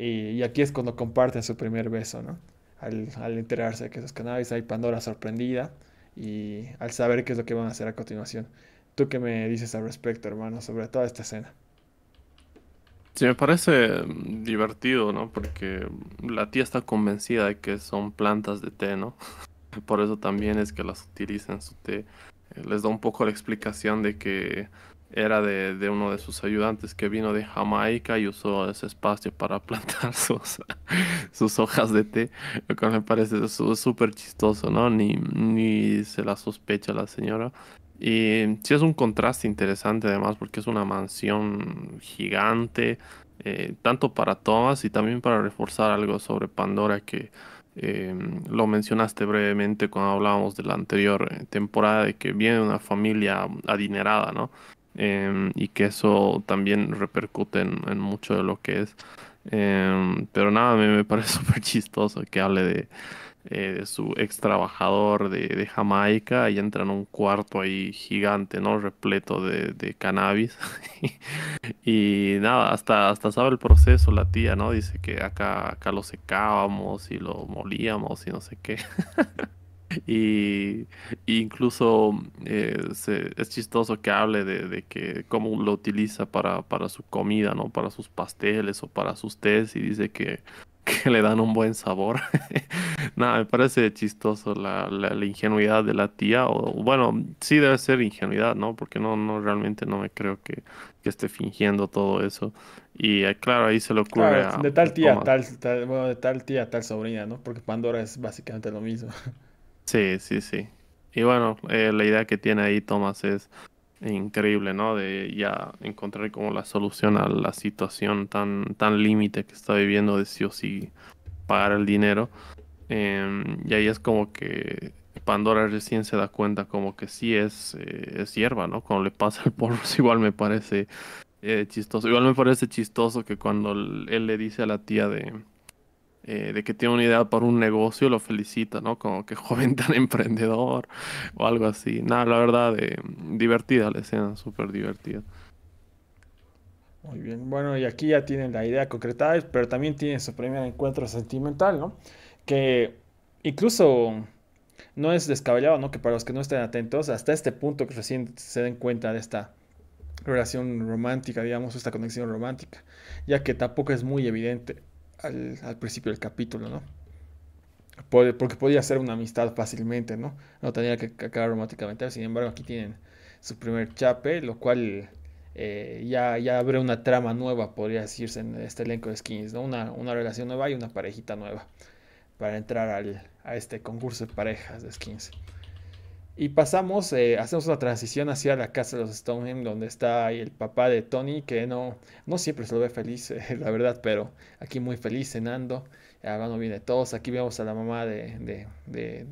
Y, aquí es cuando comparten su primer beso, ¿no? Al, enterarse de que esos es cannabis, hay Pandora sorprendida y al saber qué es lo que van a hacer a continuación. ¿Tú qué me dices al respecto, hermano, sobre toda esta escena?
Sí, me parece mm, divertido, ¿no? Porque mm, la tía está convencida de que son plantas de té, ¿no? [LAUGHS] Por eso también es que las utilizan su té. Eh, les da un poco la explicación de que era de, uno de sus ayudantes que vino de Jamaica y usó ese espacio para [LAUGHS] plantar sus, sus hojas de té, lo cual me parece súper chistoso, ¿no? Ni, ni se la sospecha la señora. Y sí es un contraste interesante además porque es una mansión gigante, eh, tanto para Thomas y también para reforzar algo sobre Pandora que eh, lo mencionaste brevemente cuando hablábamos de la anterior eh, temporada de que viene una familia adinerada, ¿no? Em, y que eso también repercute en, mucho de lo que es. Em, pero nada, a mí me parece [LAUGHS] súper chistoso que hable de, eh, su ex trabajador de, Jamaica y entra en un cuarto ahí gigante, ¿no? Repleto de, de cannabis. [LAUGHS] y nada, hasta, hasta sabe el proceso la tía, ¿no? Dice que acá, acá lo secábamos y lo molíamos y no sé qué. [LAUGHS] Y, incluso eh, es chistoso que hable de, que cómo lo utiliza para, su comida, ¿no? Para sus pasteles o para sus tés y dice que, [LAUGHS] le dan un buen sabor. [LAUGHS] Nada, me parece chistoso la, ingenuidad de la tía. O, bueno, sí debe ser ingenuidad, ¿no? Porque no, realmente no me creo que, esté fingiendo todo eso. Y eh, claro, ahí se le ocurre De tal tía,
tal, tal, bueno, de tal tía, tal sobrina, ¿no? Porque Pandora es básicamente lo mismo. [LAUGHS]
Sí, sí, sí. Y bueno, eh, la idea que tiene ahí Thomas es increíble, ¿no? De ya encontrar como la solución a la situación tan, tan límite que está viviendo de sí o sí pagar el dinero. Em, y ahí es como que Pandora recién se da cuenta como que sí es, eh, hierba, ¿no? Cuando le pasa el polvo, [LAUGHS] igual me parece eh, chistoso. Igual me parece chistoso que cuando él le dice a la tía de eh, de que tiene una idea para un negocio, lo felicita, ¿no? Como que [LAUGHS] joven tan emprendedor o algo así. Nada, la verdad, eh, divertida la escena, súper divertida.
Muy bien, bueno, y aquí ya tienen la idea concretada, pero también tienen su primer encuentro sentimental, ¿no? Que incluso no es descabellado, ¿no? Que para los que no estén atentos, hasta este punto que recién se den cuenta de esta relación romántica, digamos, esta conexión romántica, ya que tampoco es muy evidente al, principio del capítulo, ¿no? porque podía ser una amistad fácilmente, ¿no? No tenía que acabar románticamente. Sin embargo, aquí tienen su primer chape, lo cual eh, ya, abre una trama nueva, podría decirse, en este elenco de skins, ¿no? Una, relación nueva y una parejita nueva para entrar a este concurso de parejas de skins. Y pasamos, eh, hacemos una transición hacia la casa de los Stonehenge, donde está ahí el papá de Tony, que no, no siempre se lo ve feliz, [LAUGHS] eh, la verdad, pero aquí muy feliz cenando, hablando ah, bien de todos. Aquí vemos a la mamá de. de,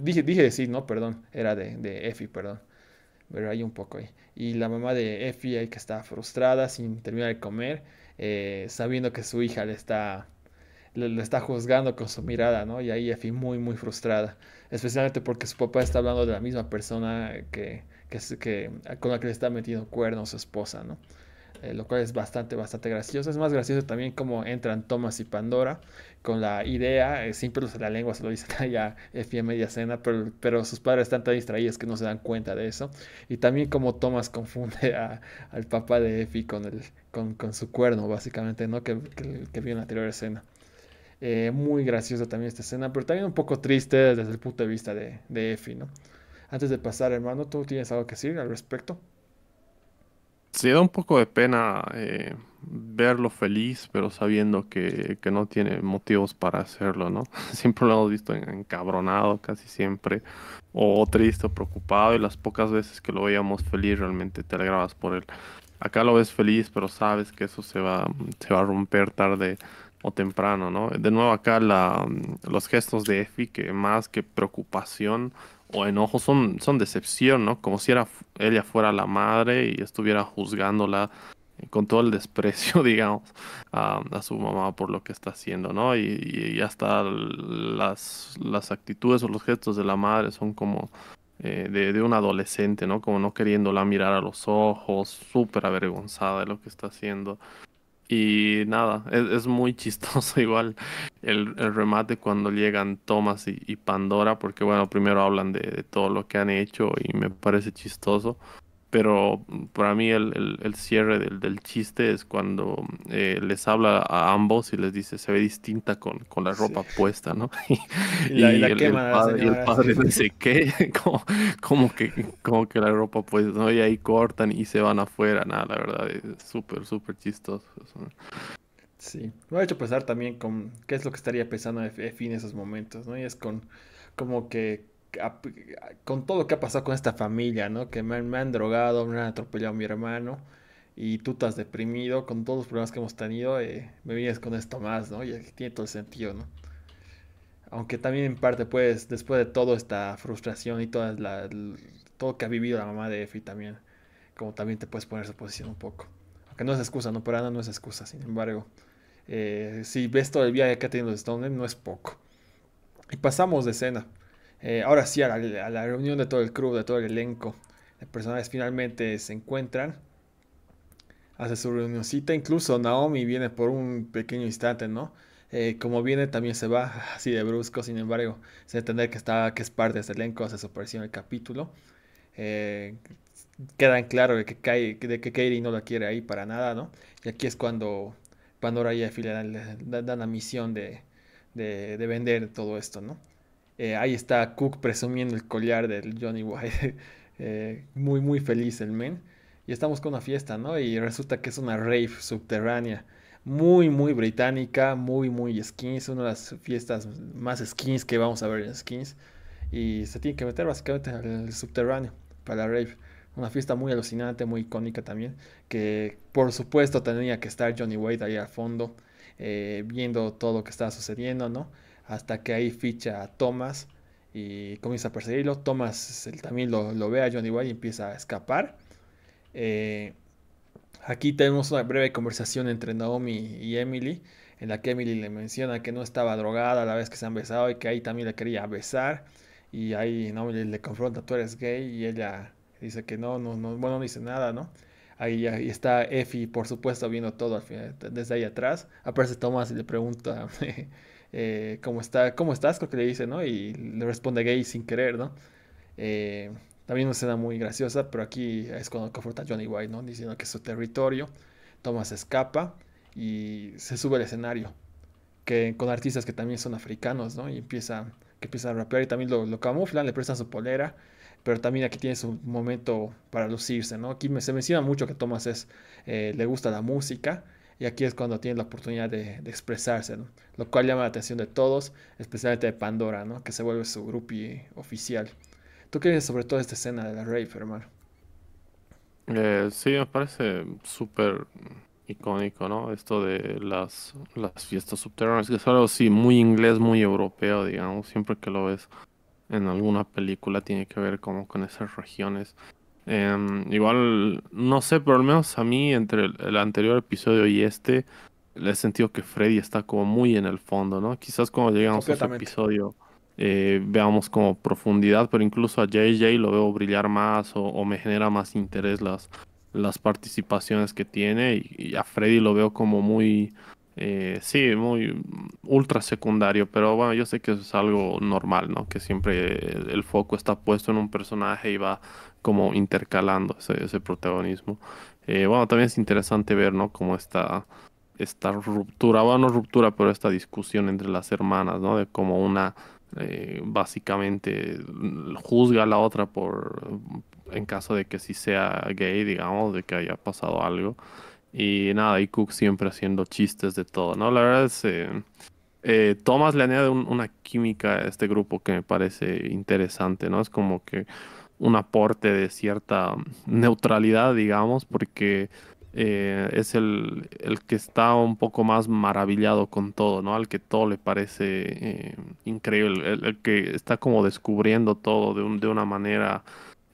dije, dije de sí, no, perdón, era de, Effie, perdón. Pero hay un poco ahí. Y la mamá de Effie ahí que está frustrada, sin terminar de comer, eh, sabiendo que su hija le está le, está juzgando con su mirada, ¿no? Y ahí Effie muy, muy frustrada, especialmente porque su papá está hablando de la misma persona que, que, con la que le está metiendo cuernos su esposa, ¿no? Eh, lo cual es bastante, bastante gracioso. Es más gracioso también cómo entran Thomas y Pandora con la idea, eh, siempre la lengua, se lo dice allá Effie en media cena, pero, sus padres están tan distraídos que no se dan cuenta de eso. Y también como Thomas confunde a, al papá de Effie con, el, con, con su cuerno, básicamente, ¿no? Que, que, que vio en la anterior escena. Eh, muy graciosa también esta escena, pero también un poco triste desde el punto de vista de, de Effie, ¿no? Antes de pasar, hermano, ¿tú tienes algo que decir al respecto?
Sí, da un poco de pena eh, verlo feliz, pero sabiendo que, no tiene motivos para hacerlo, ¿no? [LAUGHS] Siempre lo hemos visto encabronado casi siempre, o triste o preocupado, y las pocas veces que lo veíamos feliz realmente te alegrabas por él. Acá lo ves feliz, pero sabes que eso se va, se va a romper tarde o temprano, ¿no? De nuevo acá los gestos de Effie que más que preocupación o enojo son, son decepción, ¿no? Como si ella fuera la madre y estuviera juzgándola con todo el desprecio, [LAUGHS] digamos, a, su mamá por lo que está haciendo, ¿no? Y, hasta las, las actitudes o los gestos de la madre son como eh, de, de, un adolescente, ¿no? Como no queriéndola mirar a los ojos, súper avergonzada de lo que está haciendo. Y nada, es, muy chistoso [LAUGHS] igual el, remate cuando llegan Thomas y, Pandora, porque bueno, primero hablan de, todo lo que han hecho y me parece chistoso pero mm, para mí el, cierre del, chiste es cuando mm, eh, les habla a ambos y les dice se ve distinta con, [LAUGHS] la ropa puesta, ¿no? Y,
el, padre, y, el, dice,
¿qué? como, que, como que la ropa pues ¿no? Y ahí cortan y se van afuera, nada, la verdad, es súper, súper chistoso.
Sí, me ha hecho pensar también con qué es lo que estaría pensando F en esos momentos, ¿no? Y es con como que con todo lo que ha pasado con esta familia, ¿no? Que me, han drogado, me han atropellado a mi hermano y tú estás deprimido con todos los problemas que hemos tenido, eh, me vienes con esto más, ¿no? Y tiene todo el sentido, ¿no? Aunque también en parte, pues, después de toda esta frustración y toda la, todo que ha vivido la mamá de Efi también, como también te puedes poner su posición un poco. Aunque no es excusa, ¿no? Pero Ana no es excusa, sin embargo. Eh, si ves todo el viaje que ha tenido Stone, no es poco. Y pasamos de escena. Eh, ahora sí, a la, reunión de todo el club, de todo el elenco, de personajes finalmente se encuentran. Hace su reunioncita, incluso Naomi viene por un pequeño instante, ¿no? Eh, como viene también se va [LAUGHS] así de brusco, sin embargo, se entender que, está, que es parte de ese elenco, hace su aparición en el capítulo. Eh, Quedan claros claro de que, Kai, de que Katie no la quiere ahí para nada, ¿no? Y aquí es cuando Pandora y Effie dan, la misión de vender todo esto, ¿no? Eh, ahí está Cook presumiendo el collar del Johnny White. [LAUGHS] Eh, muy, muy feliz el men. Y estamos con una fiesta, ¿no? Y resulta que es una rave subterránea. Muy, muy británica, muy, muy skins. Una de las fiestas más skins que vamos a ver en skins. Y se tiene que meter básicamente al subterráneo para la rave. Una fiesta muy alucinante, muy icónica también. Que por supuesto tenía que estar Johnny White ahí al fondo. Eh, viendo todo lo que estaba sucediendo, ¿no? hasta que ahí ficha a Thomas y comienza a perseguirlo. Thomas él también lo, ve a Johnny igual y empieza a escapar. Eh, aquí tenemos una breve conversación entre Naomi y Emily, en la que Emily le menciona que no estaba drogada la vez que se han besado y que ahí también le quería besar. Y ahí Naomi le, confronta, tú eres gay, y ella dice que no, no, bueno, no dice nada, ¿no? Ahí, está Effie, por supuesto, viendo todo desde ahí atrás. Aparece Thomas y le pregunta [LAUGHS] Eh, ¿cómo, está, ¿cómo estás? Creo que le dice, ¿no? Y le responde gay sin querer, ¿no? también eh, una escena muy graciosa, pero aquí es cuando confronta a Johnny White, ¿no? Diciendo que es su territorio. Thomas escapa y se sube al escenario. Que, con artistas que también son africanos, ¿no? Y empieza, que empieza a rapear y también lo, camuflan, le prestan su polera. Pero también aquí tiene su momento para lucirse, ¿no? Aquí me, se menciona mucho que Thomas es, eh, le gusta la música y aquí es cuando tiene la oportunidad de, expresarse, ¿no? lo cual llama la atención de todos, especialmente de Pandora, ¿no? que se vuelve su groupie oficial. ¿Tú qué dices sobre toda esta escena de la rave, hermano?
Eh, sí, me parece súper icónico, ¿no? Esto de las, las fiestas subterráneas, que es algo así muy inglés, muy europeo, digamos, siempre que lo ves en alguna película tiene que ver como con esas regiones Em, igual, no sé, pero al menos a mí, entre el, anterior episodio y este, le he sentido que Freddy está como muy en el fondo, ¿no? Quizás cuando lleguemos a este episodio eh, veamos como profundidad, pero incluso a JJ lo veo brillar más o, me genera más interés las, las participaciones que tiene y, a Freddy lo veo como muy eh, sí, muy ultra secundario, pero bueno, yo sé que es algo normal, ¿no? Que siempre el, foco está puesto en un personaje y va como intercalando ese, protagonismo. Eh, bueno, también es interesante ver, ¿no? Como esta, esta ruptura, bueno, no ruptura, pero esta discusión entre las hermanas, ¿no? De cómo una eh, básicamente juzga a la otra por, en caso de que sí sea gay, digamos, de que haya pasado algo. Y nada, y Cook siempre haciendo chistes de todo, ¿no? La verdad es... Eh, eh le añade una química a este grupo que me parece interesante, ¿no? Es como que un aporte de cierta neutralidad, digamos, porque eh, es el, que está un poco más maravillado con todo, ¿no? Al que todo le parece eh, increíble, el, que está como descubriendo todo de, de una manera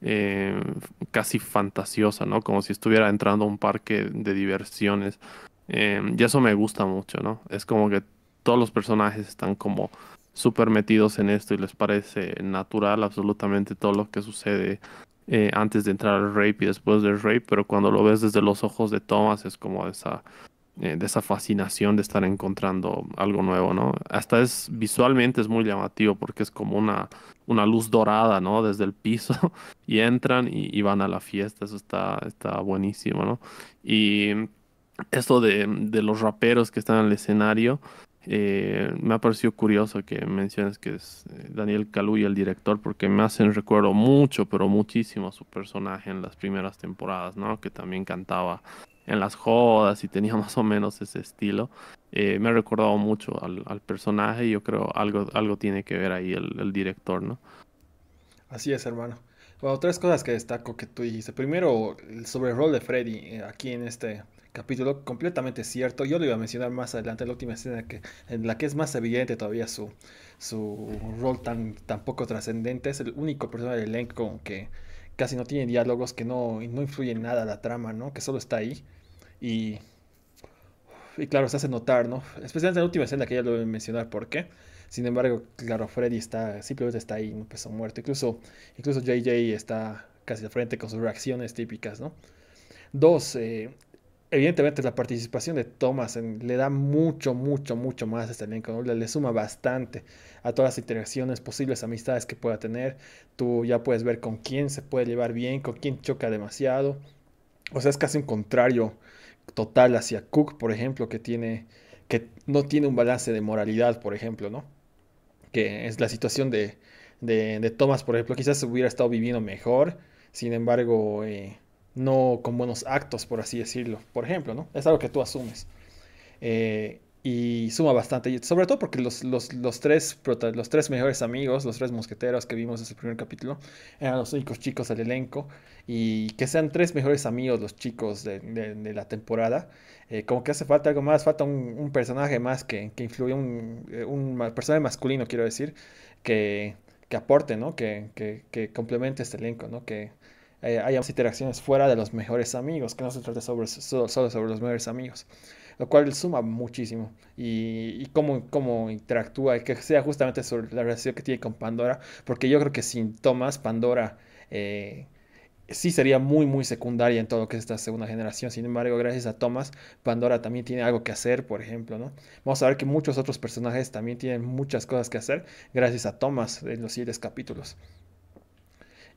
eh, casi fantasiosa, ¿no? Como si estuviera entrando a un parque de diversiones. Em, y eso me gusta mucho, ¿no? Es como que todos los personajes están como súper metidos en esto y les parece natural absolutamente todo lo que sucede eh, antes de entrar al rape y después del rape, pero cuando lo ves desde los ojos de Thomas es como esa eh, de esa fascinación de estar encontrando algo nuevo, ¿no? Hasta es visualmente es muy llamativo porque es como una, una luz dorada, ¿no? Desde el piso [LAUGHS] y entran y, van a la fiesta, eso está, está buenísimo, ¿no? Y esto de, los raperos que están en el escenario, eh, me ha parecido curioso que menciones que es eh, Daniel y el director, porque me hacen recuerdo mucho, pero muchísimo a su personaje en las primeras temporadas, ¿no? Que también cantaba en las jodas y tenía [LAUGHS] más o menos ese estilo. Eh, me ha recordado mucho al, personaje y yo creo algo, algo tiene que ver ahí el, director, ¿no?
Así es, hermano. Bueno, tres cosas que destaco que tú dijiste. Primero, sobre el rol de Freddy eh, aquí en este capítulo, completamente cierto. Yo lo iba a mencionar más adelante, en la última escena que, en la que es más evidente todavía su, su rol tan, tan poco trascendente. Es el único personaje del elenco que, casi no tiene diálogos, que no, no influye en nada la trama, ¿no? Que solo está ahí. Y, y claro, se hace notar, ¿no? Especialmente en la última escena que ya lo voy a mencionar por qué. Sin embargo, claro, Freddy está, simplemente está ahí, un peso muerto. Incluso, incluso JJ está casi de frente con sus reacciones típicas, ¿no? Dos, eh, evidentemente la participación de Thomas le da mucho, mucho, mucho más a este elenco, le, suma bastante a todas las interacciones, posibles amistades que pueda tener, tú ya puedes ver con quién se puede llevar bien, con quién choca demasiado, o sea, es casi un contrario total hacia Cook, por ejemplo, que tiene que no tiene un balance de moralidad, por ejemplo, ¿no? Que es la situación de, de, Thomas, por ejemplo, quizás hubiera estado viviendo mejor, sin embargo, eh, no con buenos actos, por así decirlo. Por ejemplo, ¿no? Es algo que tú asumes. Eh, y suma bastante, sobre todo porque los, los, los, tres, los tres mejores amigos, los tres mosqueteros que vimos en el primer capítulo, eran los únicos chicos del elenco. Y que sean tres mejores amigos los chicos de, la temporada, eh, como que hace falta algo más, falta un, personaje más que, que influya, un, eh, personaje masculino, quiero decir, que, aporte, ¿no? Que, que complemente este elenco, ¿no? Que, eh, hay más interacciones fuera de los mejores amigos, que no se trate solo, sobre los mejores amigos, lo cual suma muchísimo. Y, cómo, interactúa, y que sea justamente sobre la relación que tiene con Pandora, porque yo creo que sin Thomas, Pandora... Eh, sí sería muy, muy secundaria en todo lo que es esta segunda generación. Sin embargo, gracias a Thomas, Pandora también tiene algo que hacer, por ejemplo, ¿no? Vamos a ver que muchos otros personajes también tienen muchas cosas que hacer gracias a Thomas en los siguientes capítulos.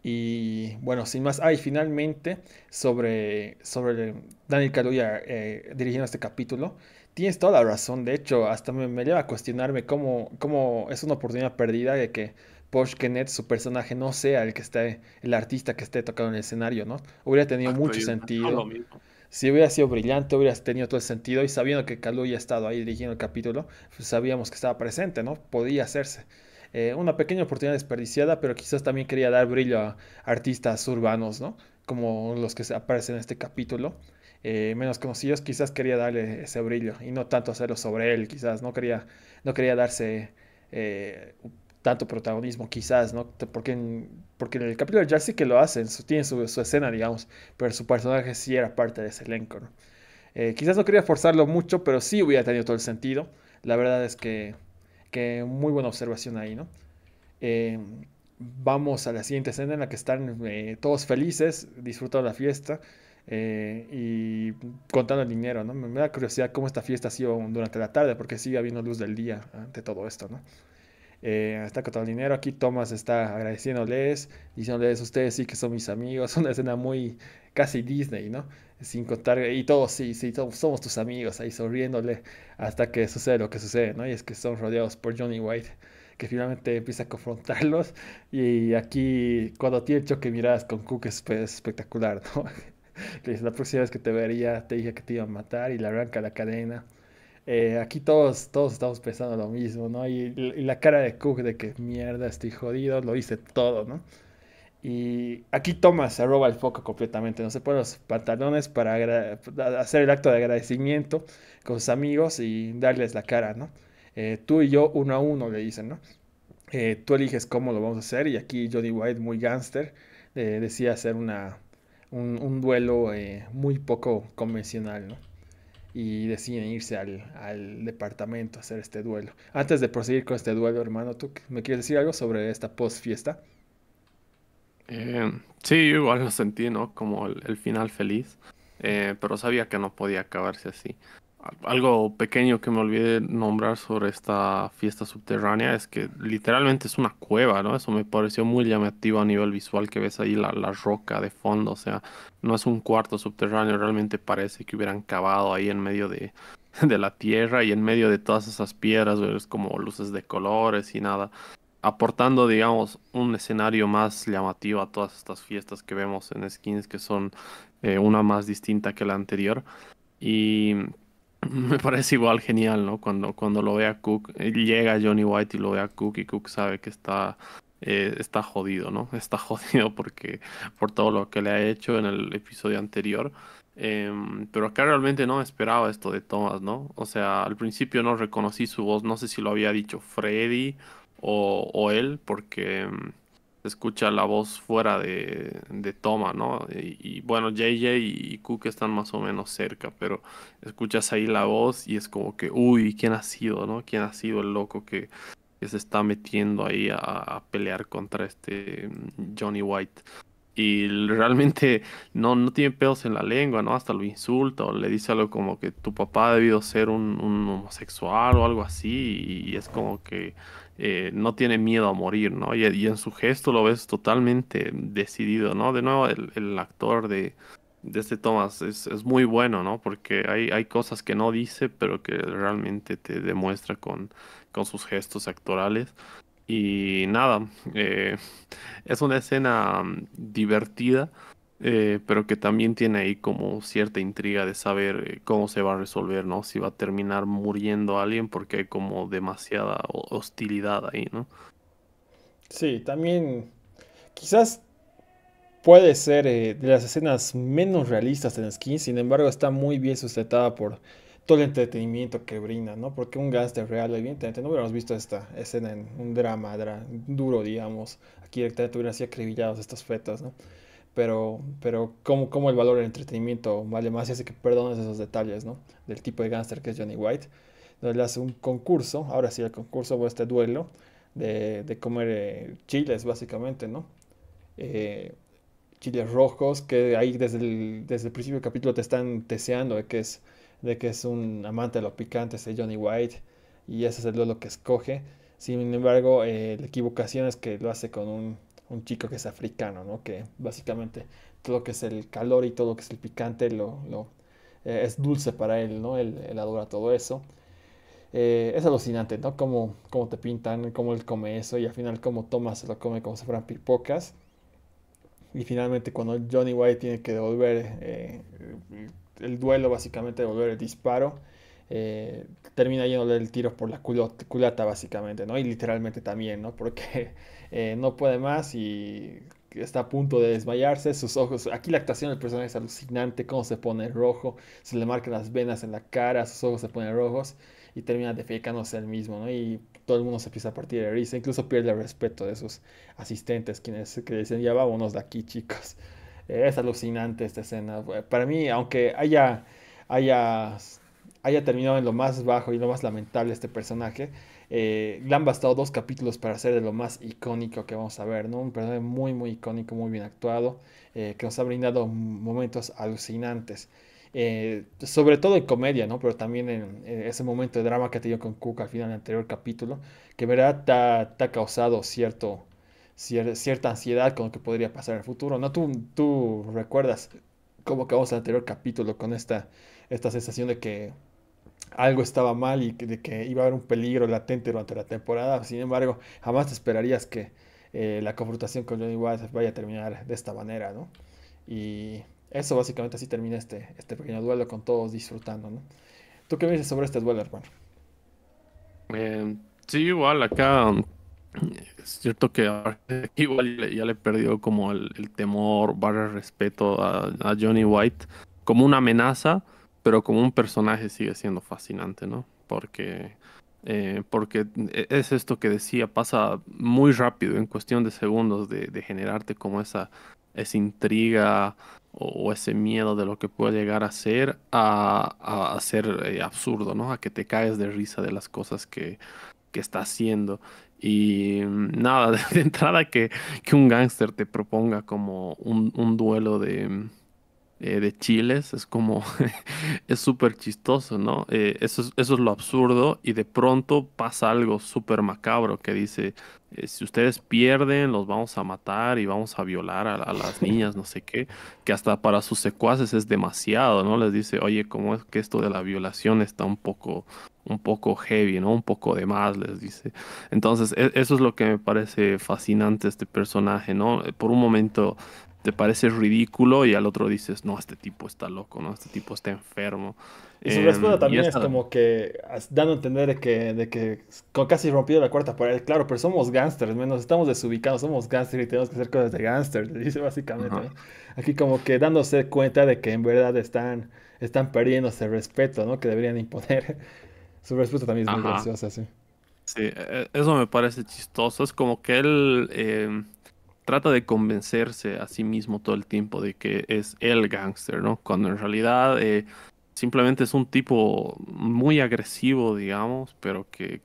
Y bueno, sin más, hay finalmente sobre, sobre Daniel Kaluuya eh, dirigiendo este capítulo, tienes toda la razón. De hecho, hasta me, me lleva a cuestionarme cómo, cómo, es una oportunidad perdida de que Porsche Kenneth, su personaje, no sea el que esté, el artista que esté tocado en el escenario, ¿no? Hubiera tenido mucho sentido. Si hubiera sido brillante, hubiera tenido todo el sentido. Y sabiendo que Caluya ha estado ahí dirigiendo el capítulo, pues sabíamos que estaba presente, ¿no? Podía hacerse. Eh, una pequeña oportunidad desperdiciada, pero quizás también quería dar brillo a artistas urbanos, ¿no? Como los que aparecen en este capítulo. Eh, menos conocidos, quizás quería darle ese brillo y no tanto hacerlo sobre él, quizás no quería, no quería darse eh, tanto protagonismo, quizás, ¿no? Porque en, porque en el capítulo ya sí que lo hacen, tiene su, escena, digamos, pero su personaje sí era parte de ese elenco, ¿no? quizás no quería forzarlo mucho, pero sí hubiera tenido todo el sentido. La verdad es que que muy buena observación ahí, ¿no? Em, vamos a la siguiente escena en la que están eh, todos felices, disfrutando la fiesta eh, y contando el dinero, ¿no? Me da curiosidad cómo esta fiesta ha sido durante la tarde, porque sigue habiendo luz del día ante todo esto, ¿no? Eh, está contando el dinero, aquí Thomas está agradeciéndoles, diciéndoles, ustedes sí que son mis amigos, [LAUGHS] una escena muy casi Disney, ¿no? sin contar, y todos, sí, sí, somos tus amigos ahí sonriéndole hasta que sucede lo que sucede, ¿no? Y es que son rodeados por Johnny White, que finalmente empieza a confrontarlos y aquí cuando tiene el choque miradas con Cook es, espectacular, ¿no? Le [LAUGHS] dice, la próxima vez que te vería te dije que te iba a matar y le arranca la cadena. Eh, aquí todos, todos estamos pensando lo mismo, ¿no? Y, y la cara de Cook de que mierda, estoy jodido, lo hice todo, ¿no? Y aquí Thomas se roba el foco completamente, no se pone los pantalones para hacer el acto de agradecimiento con sus amigos y darles la cara, ¿no? Eh, tú y yo uno a uno le dicen, ¿no? Eh, tú eliges cómo lo vamos a hacer y aquí Johnny White, muy gangster decía hacer una, un, duelo eh, muy poco convencional, ¿no? Y deciden irse al, al departamento a hacer este duelo. Antes de proseguir con este duelo, hermano, ¿tú me quieres decir algo sobre esta post fiesta?
Eh, sí, igual lo sentí, ¿no? Como el, final feliz, eh, pero sabía que no podía acabarse así. Algo pequeño que me olvidé nombrar sobre esta fiesta subterránea es que literalmente es una cueva, ¿no? Eso me pareció muy llamativo a nivel visual que ves ahí la, la roca de fondo, o sea, no es un cuarto subterráneo, realmente parece que hubieran cavado ahí en medio de, [LAUGHS] de la tierra y en medio de todas esas piedras, ves como luces de colores y nada aportando, digamos, un escenario más llamativo a todas estas fiestas que vemos en skins, que son eh, una más distinta que la anterior. Y [LAUGHS] me parece igual genial, ¿no? Cuando, cuando lo ve a Cook, eh, llega Johnny White y lo ve a Cook y Cook sabe que está, eh, está jodido, ¿no? [LAUGHS] Está jodido porque por todo lo que le ha hecho en el episodio anterior. Em, pero acá realmente no esperaba esto de Thomas, ¿no? O sea, al principio no reconocí su voz, no sé si lo había dicho Freddy o, él, porque mm, escucha la voz fuera de, de toma, ¿no? Y, bueno, JJ y Cook están más o menos cerca, pero escuchas ahí la voz y es como que, uy, ¿quién ha sido, no? ¿Quién ha sido el loco que, se está metiendo ahí a, pelear contra este mm, Johnny White? y realmente [LAUGHS] no, no tiene pedos en la lengua, ¿no? Hasta lo insulta o le dice algo como que tu papá ha debido ser un homosexual o algo así y, es como que eh, no tiene miedo a morir, ¿no? Y, en su gesto lo ves totalmente decidido, ¿no? De nuevo, el, actor de, este Thomas es, muy bueno, ¿no? Porque hay, cosas que no dice, pero que realmente te demuestra con, sus gestos actorales. Y nada, eh, es una escena mm, divertida eh, pero que también tiene ahí como cierta intriga de saber eh, cómo se va a resolver, ¿no? Si va a terminar muriendo alguien porque hay como demasiada hostilidad ahí, ¿no? Sí, también quizás
puede ser eh, de las escenas menos realistas en Skin, sin embargo está muy bien sustentada por todo el entretenimiento que brinda, ¿no? Porque un gángster real, evidentemente, no hubiéramos visto esta escena en un drama duro, digamos. Aquí directamente hubieran sido acribillados estas fetas, ¿no? pero, pero como como el valor del entretenimiento vale más y hace que perdones esos detalles, ¿no? Del tipo de gángster que es Johnny White, donde le hace un concurso, ahora sí el concurso o este duelo de, de comer eh, chiles básicamente, ¿no? Eh, chiles rojos que ahí desde el, desde el principio del capítulo te están teseando de que es, de que es un amante de lo picante, ese Johnny White, y ese es el duelo que escoge. Sin embargo, eh, la equivocación es que lo hace con un un chico que es africano, ¿no? Que básicamente todo lo que es el calor y todo lo que es el picante lo, eh, es dulce para él, ¿no? Él, adora todo eso. Eh, es alucinante, ¿no? Como te pintan, cómo él come eso y al final como Thomas se lo come como si fueran pipocas. Y finalmente cuando Johnny White tiene que devolver eh, el duelo, básicamente devolver el disparo, termina lleno el tiro por la culata, básicamente, ¿no? Y literalmente también, ¿no? Porque eh, no puede más y está a punto de desmayarse, sus ojos, aquí la actuación del personaje es alucinante, cómo se pone rojo, se le marcan las venas en la cara, sus ojos se ponen rojos y termina defecándose el mismo, ¿no? Y todo el mundo se empieza a partir de risa, incluso pierde el respeto de sus asistentes, quienes que dicen, ya vámonos de aquí, chicos. [LAUGHS] es alucinante esta escena. Para mí, aunque haya, haya haya terminado en lo más bajo y lo más lamentable este personaje, eh, le han bastado dos capítulos para hacer de lo más icónico que vamos a ver, ¿no? Un personaje muy, muy icónico, muy bien actuado, eh, que nos ha brindado momentos alucinantes. Eh, sobre todo en comedia, ¿no? Pero también en, ese momento de drama que ha tenido con Cook al final del anterior capítulo, que en verdad te ha, causado cierto, cierta ansiedad con lo que podría pasar en el futuro, ¿no? Tú, tú recuerdas cómo acabamos el anterior capítulo con esta, esta sensación de que algo estaba mal y de que iba a haber un peligro latente durante la temporada. Sin embargo, jamás te esperarías que eh, la confrontación con Johnny White vaya a terminar de esta manera, ¿no? Y eso básicamente así termina este, este pequeño duelo con todos disfrutando, ¿no? ¿Tú qué dices sobre este duelo, hermano?
Eh, sí, igual acá es cierto que [LAUGHS] igual ya le perdió como el, temor, barra respeto a, a Johnny White como una amenaza pero como un personaje sigue siendo fascinante, ¿no? Porque, eh, porque eh, es esto que decía, pasa muy rápido, en cuestión de segundos, de, generarte como esa, intriga o, ese miedo de lo que puede llegar a ser, a, ser eh, absurdo, ¿no? A que te caes de risa de las cosas que, que está haciendo. Y mm, nada, [LAUGHS] de entrada que, un gángster te proponga como un duelo de eh, de chiles, es como, [LAUGHS] es súper chistoso, ¿no? Eh, eso, es, eso es lo absurdo y de pronto pasa algo súper macabro que dice, eh, si ustedes pierden, los vamos a matar y vamos a violar a, las [LAUGHS] niñas, no sé qué, que hasta para sus secuaces es demasiado, ¿no? Les dice, oye, ¿cómo es que esto de la violación está un poco, un poco heavy, ¿no? Un poco de más, les dice. Entonces, e, eso es lo que me parece fascinante este personaje, ¿no? Por un momento te parece ridículo y al otro dices, no, este tipo está loco, no, este tipo está enfermo. Y su respuesta em, también es como
que dando a entender que, de que casi rompido la cuarta pared, claro, pero somos gángsters, menos estamos desubicados, somos gángsters y tenemos que hacer cosas de gángsters, dice básicamente. Aquí como que dándose cuenta de que en verdad están, están perdiendo ese respeto, ¿no? Que deberían imponer. [LAUGHS] su respuesta también es muy graciosa, sí.
Sí, e, e, eso me parece chistoso, es como que él... Em, trata de convencerse a sí mismo todo el tiempo de que es el gángster, ¿no? Cuando en realidad eh, simplemente es un tipo muy agresivo, digamos, pero que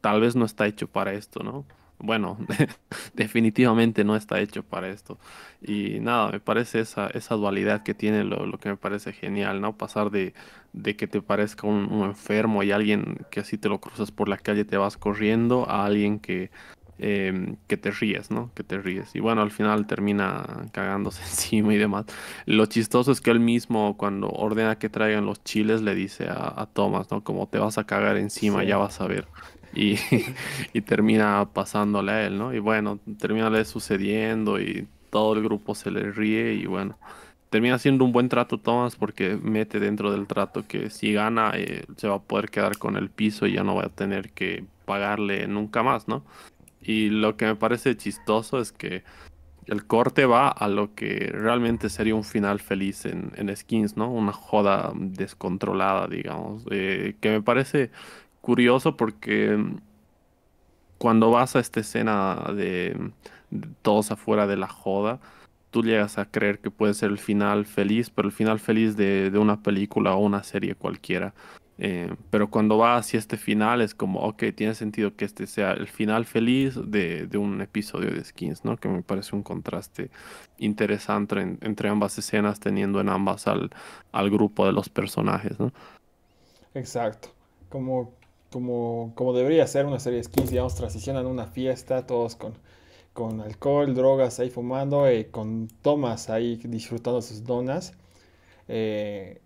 tal vez no está hecho para esto, ¿no? Bueno, [LAUGHS] definitivamente no está hecho para esto. Y nada, me parece esa, esa dualidad que tiene lo, que me parece genial, ¿no? Pasar de, que te parezca un, enfermo y alguien que así te lo cruzas por la calle y te vas corriendo a alguien que Em, que te ríes, ¿no? Que te ríes. Y bueno, al final termina [LAUGHS] cagándose encima y demás. Lo chistoso es que él mismo, cuando ordena que traigan los chiles, le dice a, Thomas, ¿no? Como te vas a cagar encima, ya vas a ver. [LAUGHS] Y, termina pasándole a él, ¿no? Y bueno, termina le sucediendo y todo el grupo se le ríe y bueno. Termina siendo un buen trato Thomas porque mete dentro del trato que si gana eh, se va a poder quedar con el piso y ya no va a tener que pagarle nunca más, ¿no? Y lo que me parece chistoso es que el corte va a lo que realmente sería un final feliz en, Skins, ¿no? Una joda descontrolada, digamos. Eh, que me parece curioso porque mm, cuando vas a esta escena de, todos afuera de la joda, tú llegas a creer que puede ser el final feliz, pero el final feliz de una película o una serie cualquiera. Eh, pero cuando va hacia este final es como, ok, tiene sentido que este sea el final feliz de, un episodio de Skins, ¿no? Que me parece un contraste interesante entre ambas escenas, teniendo en ambas al, al grupo de los personajes, ¿no?
Exacto. Como, como, como debería ser una serie de Skins, digamos, transicionan una fiesta, todos con, alcohol, drogas ahí fumando, eh, con Thomas ahí disfrutando sus donas. Eh,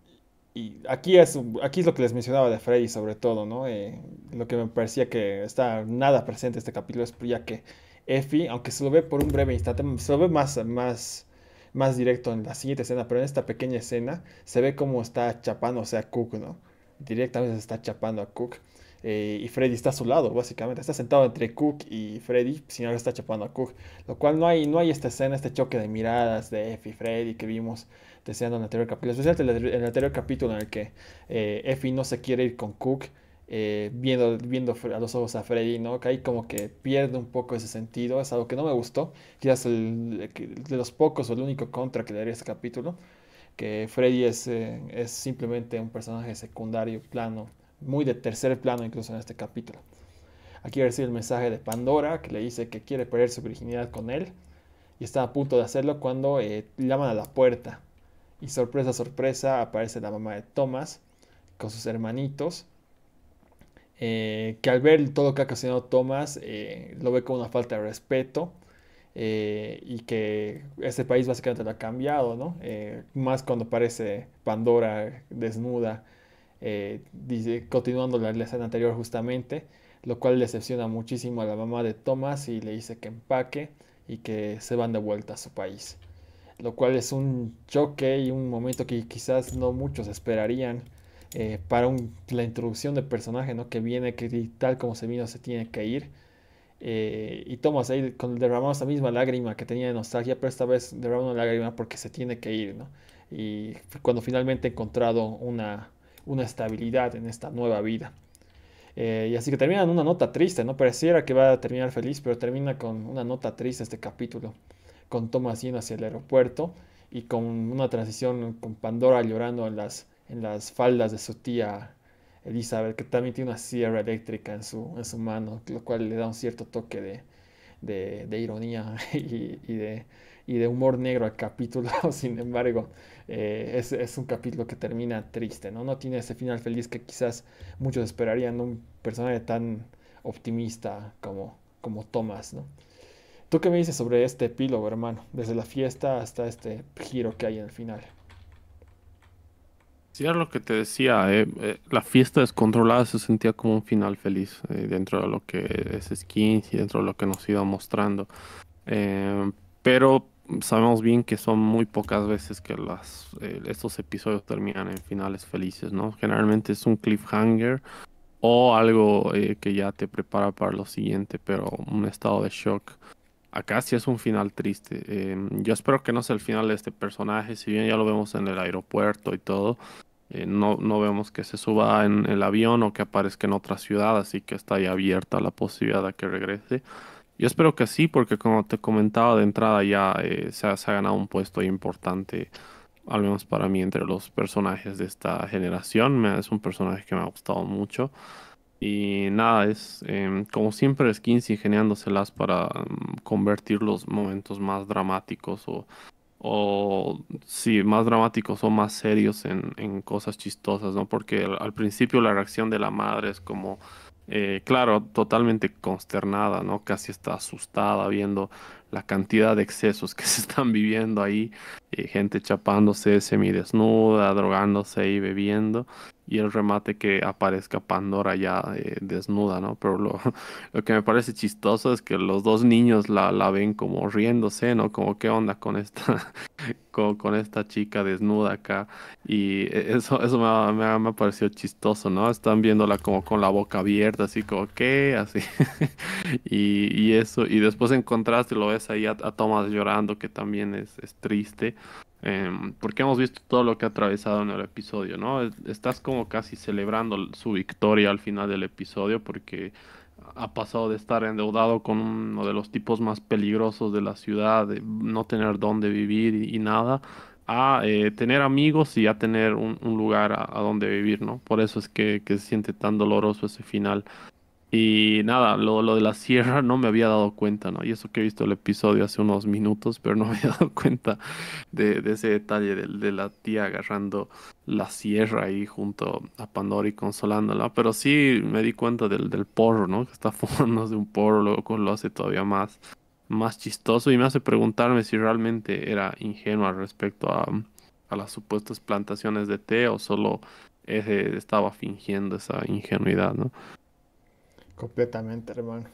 y aquí es, aquí es lo que les mencionaba de Freddy sobre todo, ¿no? Eh, lo que me parecía que está nada presente este capítulo es ya que Effie, aunque se lo ve por un breve instante, se lo ve más, más, más directo en la siguiente escena, pero en esta pequeña escena se ve cómo está chapándose a Cook, ¿no? Directamente se está chapando a Cook. Eh, y Freddy está a su lado, básicamente. Está sentado entre Cook y Freddy, si no está chapando a Cook. Lo cual no hay, no hay esta escena, este choque de miradas de Effie y Freddy que vimos deseando en el anterior capítulo. Especialmente en el anterior capítulo en el que eh, Effie no se quiere ir con Cook. Eh, viendo, viendo a los ojos a Freddy, ¿no? Que ahí como que pierde un poco ese sentido, es algo que no me gustó, quizás de los pocos o el único contra que le daría este capítulo, que Freddy es, eh, es simplemente un personaje secundario, plano, muy de tercer plano incluso en este capítulo. Aquí recibe el mensaje de Pandora que le dice que quiere perder su virginidad con él y está a punto de hacerlo cuando eh, llaman a la puerta. Y sorpresa, sorpresa, aparece la mamá de Thomas con sus hermanitos. Eh, que al ver todo lo que ha ocasionado Thomas, eh, lo ve como una falta de respeto. y que ese país básicamente lo ha cambiado, ¿no? más cuando aparece Pandora desnuda eh, dice, continuando la escena anterior justamente, lo cual decepciona muchísimo a la mamá de Thomas y le dice que empaque y que se van de vuelta a su país. Lo cual es un choque y un momento que quizás no muchos esperarían eh, para la introducción del personaje, ¿no? Que viene, que tal como se vino se tiene que ir. Eh, y Thomas ahí con, derramamos esa misma lágrima que tenía de nostalgia, pero esta vez derramó una lágrima porque se tiene que ir, ¿no? Y cuando finalmente ha encontrado una, una estabilidad en esta nueva vida. Eh, y así que termina en una nota triste, ¿no? Pareciera que va a terminar feliz, pero termina con una nota triste este capítulo, con Thomas yendo hacia el aeropuerto y con una transición con Pandora llorando en las, en las faldas de su tía Elizabeth, que también tiene una sierra eléctrica en su, en su mano, lo cual le da un cierto toque de, ironía [LAUGHS] y de, y de humor negro el capítulo, [LAUGHS] sin embargo, eh, es, un capítulo que termina triste, ¿no? No tiene ese final feliz que quizás muchos esperarían un personaje tan optimista como, como Thomas, ¿no? ¿Tú qué me dices sobre este epílogo, hermano? Desde la fiesta hasta este giro que hay en el final.
Sí, era lo que te decía, eh, eh, la fiesta descontrolada se sentía como un final feliz dentro de lo que es Skins y dentro de lo que nos iba mostrando. pero sabemos bien que son muy pocas veces que las, eh, estos episodios terminan en finales felices, ¿no? Generalmente es un cliffhanger o algo eh, que ya te prepara para lo siguiente, pero un estado de shock. Acá sí es un final triste. Em, yo espero que no sea el final de este personaje, si bien ya lo vemos en el aeropuerto y todo. Eh, no, no vemos que se suba en el avión o que aparezca en otra ciudad, así que está ya abierta la posibilidad de que regrese. Yo espero que sí, porque como te comentaba de entrada ya eh, se, ha, ganado un puesto importante, al menos para mí, entre los personajes de esta generación. Me, es un personaje que me ha gustado mucho. Y nada, es em, como siempre Skins ingeniándoselas para mm, convertir los momentos más dramáticos o, o sí, más dramáticos o más serios en, cosas chistosas, ¿no? Porque al principio la reacción de la madre es como eh, claro, totalmente consternada, ¿no? Casi está asustada viendo la cantidad de excesos que [LAUGHS] se están viviendo ahí. Eh, gente chapándose, semidesnuda, drogándose y bebiendo y el remate que aparezca Pandora ya eh, desnuda, ¿no? Pero lo, [LAUGHS] lo, que me parece chistoso es que los dos niños la, ven como riéndose, ¿no? Como qué onda con esta, [LAUGHS] con, esta chica desnuda acá. Y e, eso, eso me, ha, parecido chistoso, ¿no? Están viéndola como con la boca abierta, así como qué, así. [LAUGHS] y, y, eso, y después en contraste lo ves ahí a, Tomás llorando, que también es, es triste. Em, porque hemos visto todo lo que ha atravesado en el episodio, ¿no? Estás como casi celebrando su victoria al final del episodio porque ha pasado de estar endeudado con uno de los tipos más peligrosos de la ciudad, de no tener dónde vivir y, nada, a eh, tener amigos y a tener un, lugar a, donde vivir, ¿no? Por eso es que, se siente tan doloroso ese final. Y nada, lo, lo, de la sierra [LAUGHS] no me había dado cuenta, ¿no? Y eso que he visto el episodio hace unos minutos, pero no me había [LAUGHS] dado cuenta de, ese detalle de, la tía agarrando la sierra ahí junto a Pandora y consolándola. Pero sí me di cuenta del, del porro, ¿no? Que está [LAUGHS] de un porro, luego lo hace todavía más, más chistoso y me hace preguntarme si realmente era ingenuo respecto a, a las supuestas plantaciones de té o solo ese eh, estaba fingiendo esa ingenuidad, ¿no?
Completamente, hermano.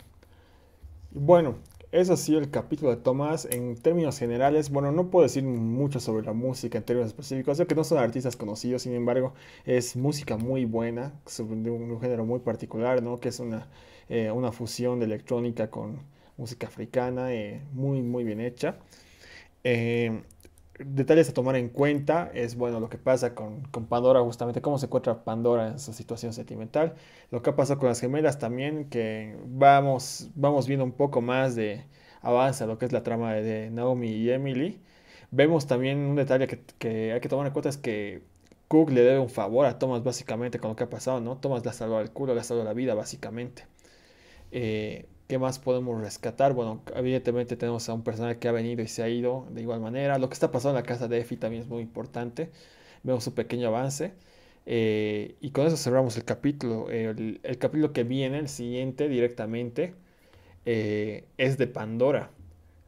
Bueno, eso ha sido el capítulo de Tomás. En términos generales, bueno, no puedo decir mucho sobre la música en términos específicos. ya que no son artistas conocidos, sin embargo, es música muy buena, de un, género muy particular, ¿no? Que es una, eh, una fusión de electrónica con música africana, eh, muy, muy bien hecha. Eh, detalles a tomar en cuenta es, bueno, lo que pasa con, con, Pandora, justamente cómo se encuentra Pandora en su situación sentimental, lo que ha pasado con las gemelas también, que vamos, vamos viendo un poco más de avance avanza lo que es la trama de Naomi y Emily. Vemos también un detalle que, hay que tomar en cuenta es que Cook le debe un favor a Thomas básicamente con lo que ha pasado, ¿no? Thomas la salvó el culo, le ha salvado la vida básicamente. Eh, ¿Qué más podemos rescatar? Bueno, evidentemente tenemos a un personaje que ha venido y se ha ido de igual manera. Lo que está pasando en la casa de Effie también es muy importante. Vemos un pequeño avance. Eh, y con eso cerramos el capítulo. El, capítulo que viene, el siguiente directamente, eh, es de Pandora.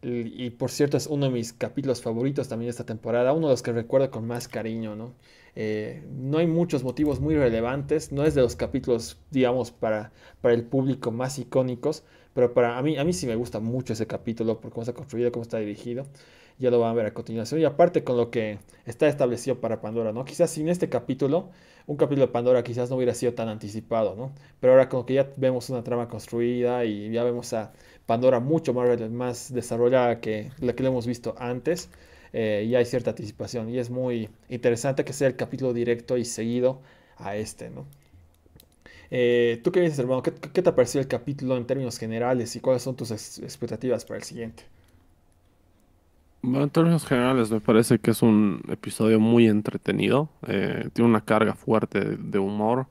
Y, por cierto, es uno de mis capítulos favoritos también de esta temporada. Uno de los que recuerdo con más cariño, ¿no? Eh, hay muchos motivos muy relevantes. No es de los capítulos, digamos, para el público más icónicos pero para a mí, a mí sí me gusta mucho ese capítulo porque cómo está construido, cómo está dirigido. Ya lo van a ver a continuación. Y aparte con lo que está establecido para Pandora, ¿no? Quizás sin este capítulo, un capítulo de Pandora quizás no hubiera sido tan anticipado, ¿no? Pero ahora como que ya vemos una trama construida y ya vemos a Pandora mucho más, más desarrollada que la que lo hemos visto antes, eh, ya hay cierta anticipación. Y es muy interesante que sea el capítulo directo y seguido a este, ¿no? Eh, ¿Tú qué dices, hermano? ¿Qué, te ha parecido el capítulo en términos generales y cuáles son tus expectativas para el siguiente?
Bueno, en términos generales me parece que es un episodio muy entretenido, eh, tiene una carga fuerte de, humor,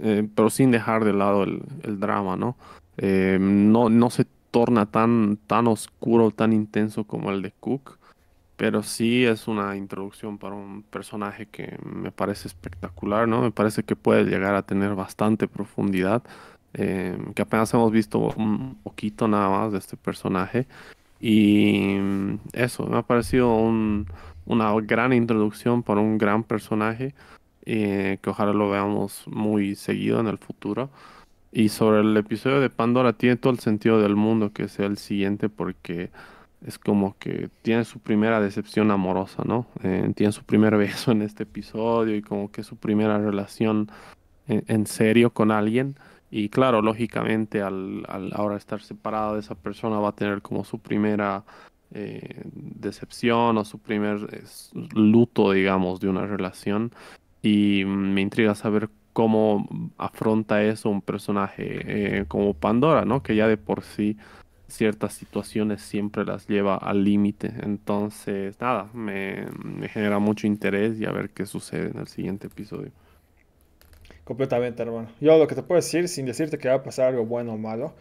eh, pero sin dejar de lado el, drama, ¿no? ¿no? No se torna tan, tan oscuro, tan intenso como el de Cook pero sí es una introducción para un personaje que me parece espectacular, ¿no? Me parece que puede llegar a tener bastante profundidad, eh, que apenas hemos visto un poquito nada más de este personaje. Y mm, eso, me ha parecido una gran introducción para un gran personaje, eh, que ojalá lo veamos muy seguido en el futuro. Y sobre el episodio de Pandora tiene todo el sentido del mundo que sea el siguiente porque es como que tiene su primera decepción amorosa, ¿no? Eh, tiene su primer [LAUGHS] beso en este episodio y como que su primera relación en, serio con alguien. Y claro, lógicamente al, ahora estar separado de esa persona va a tener como su primera eh, decepción o su primer eh, luto, digamos, de una relación. Y me intriga saber cómo afronta eso un personaje como Pandora, ¿no? Que ya de por sí ciertas situaciones siempre las lleva al límite. Entonces, nada, me, genera mucho interés y a ver qué sucede en el siguiente episodio.
Completamente, hermano. Yo lo que te puedo decir, sin decirte que va a pasar algo bueno o malo,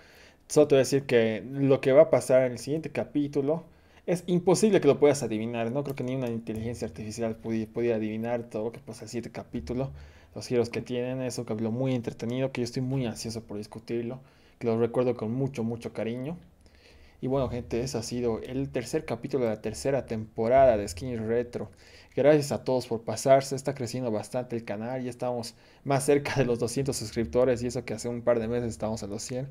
solo te voy a decir que lo que va a pasar en el siguiente capítulo es imposible que lo puedas adivinar. No creo que ni una inteligencia artificial pudiera, adivinar todo lo que pasa en el siguiente capítulo. Los giros que tienen, eso un capítulo muy entretenido que yo estoy muy ansioso por discutirlo. Que lo recuerdo con mucho, mucho cariño. Y bueno, gente, ese ha sido el tercer capítulo de la tercera temporada de Skinny Retro. Gracias a todos por pasarse, está creciendo bastante el canal, ya estamos más cerca de los 200 suscriptores y eso que hace un par de meses estábamos a los 100,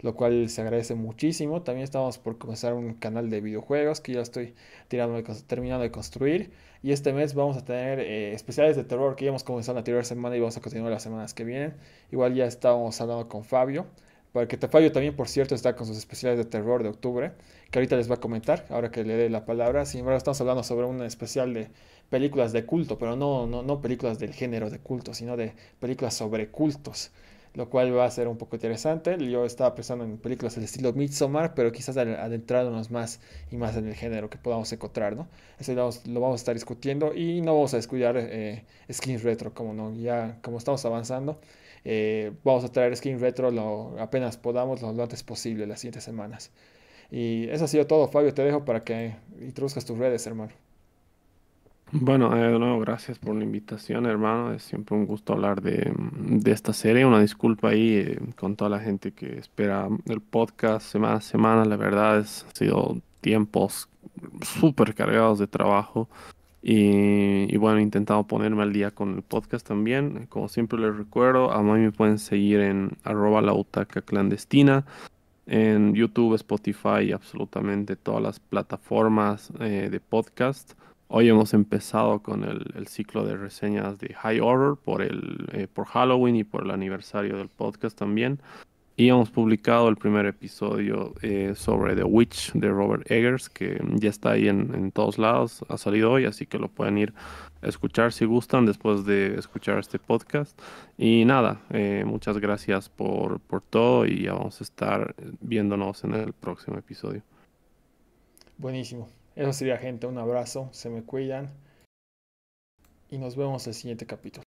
lo cual se agradece muchísimo. También estamos por comenzar un canal de videojuegos que ya estoy tirando, terminando de construir y este mes vamos a tener eh, especiales de terror que ya hemos comenzado la anterior semana y vamos a continuar las semanas que vienen. Igual ya estábamos hablando con Fabio para que te fallo también, por cierto, está con sus especiales de terror de octubre, que ahorita les va a comentar, ahora que le dé la palabra. Sin embargo, estamos hablando sobre un especial de películas de culto, pero no, no, no películas del género de culto, sino de películas sobre cultos, lo cual va a ser un poco interesante. Yo estaba pensando en películas del estilo Midsommar, pero quizás adentrándonos más y más en el género que podamos encontrar, ¿no? Eso lo vamos, a estar discutiendo y no vamos a descuidar eh, skins retro, como no, ya como estamos avanzando eh, vamos a traer Skin Retro lo, apenas podamos, lo, antes posible, las siguientes semanas. Y eso ha sido todo, Fabio. Te dejo para que introduzcas tus redes, hermano.
Bueno, eh, de nuevo, gracias por la invitación, hermano. Es siempre un gusto hablar de, de esta serie. Una disculpa ahí eh, con toda la gente que espera el podcast semana a semana. La verdad, es, han sido tiempos super cargados de trabajo. Y, bueno, he intentado ponerme al día con el podcast también. Como siempre les recuerdo, a mí me pueden seguir en arroba clandestina, en YouTube, Spotify, y absolutamente todas las plataformas eh, de podcast. Hoy hemos empezado con el, ciclo de reseñas de High Horror por, el, eh, por Halloween y por el aniversario del podcast también. Y hemos publicado el primer episodio eh, sobre The Witch de Robert Eggers, que ya está ahí en, todos lados, ha salido hoy, así que lo pueden ir a escuchar si gustan después de escuchar este podcast. Y nada, eh, muchas gracias por, por todo y ya vamos a estar viéndonos en el próximo episodio.
Buenísimo. Eso sería gente, un abrazo, se me cuidan y nos vemos en el siguiente capítulo.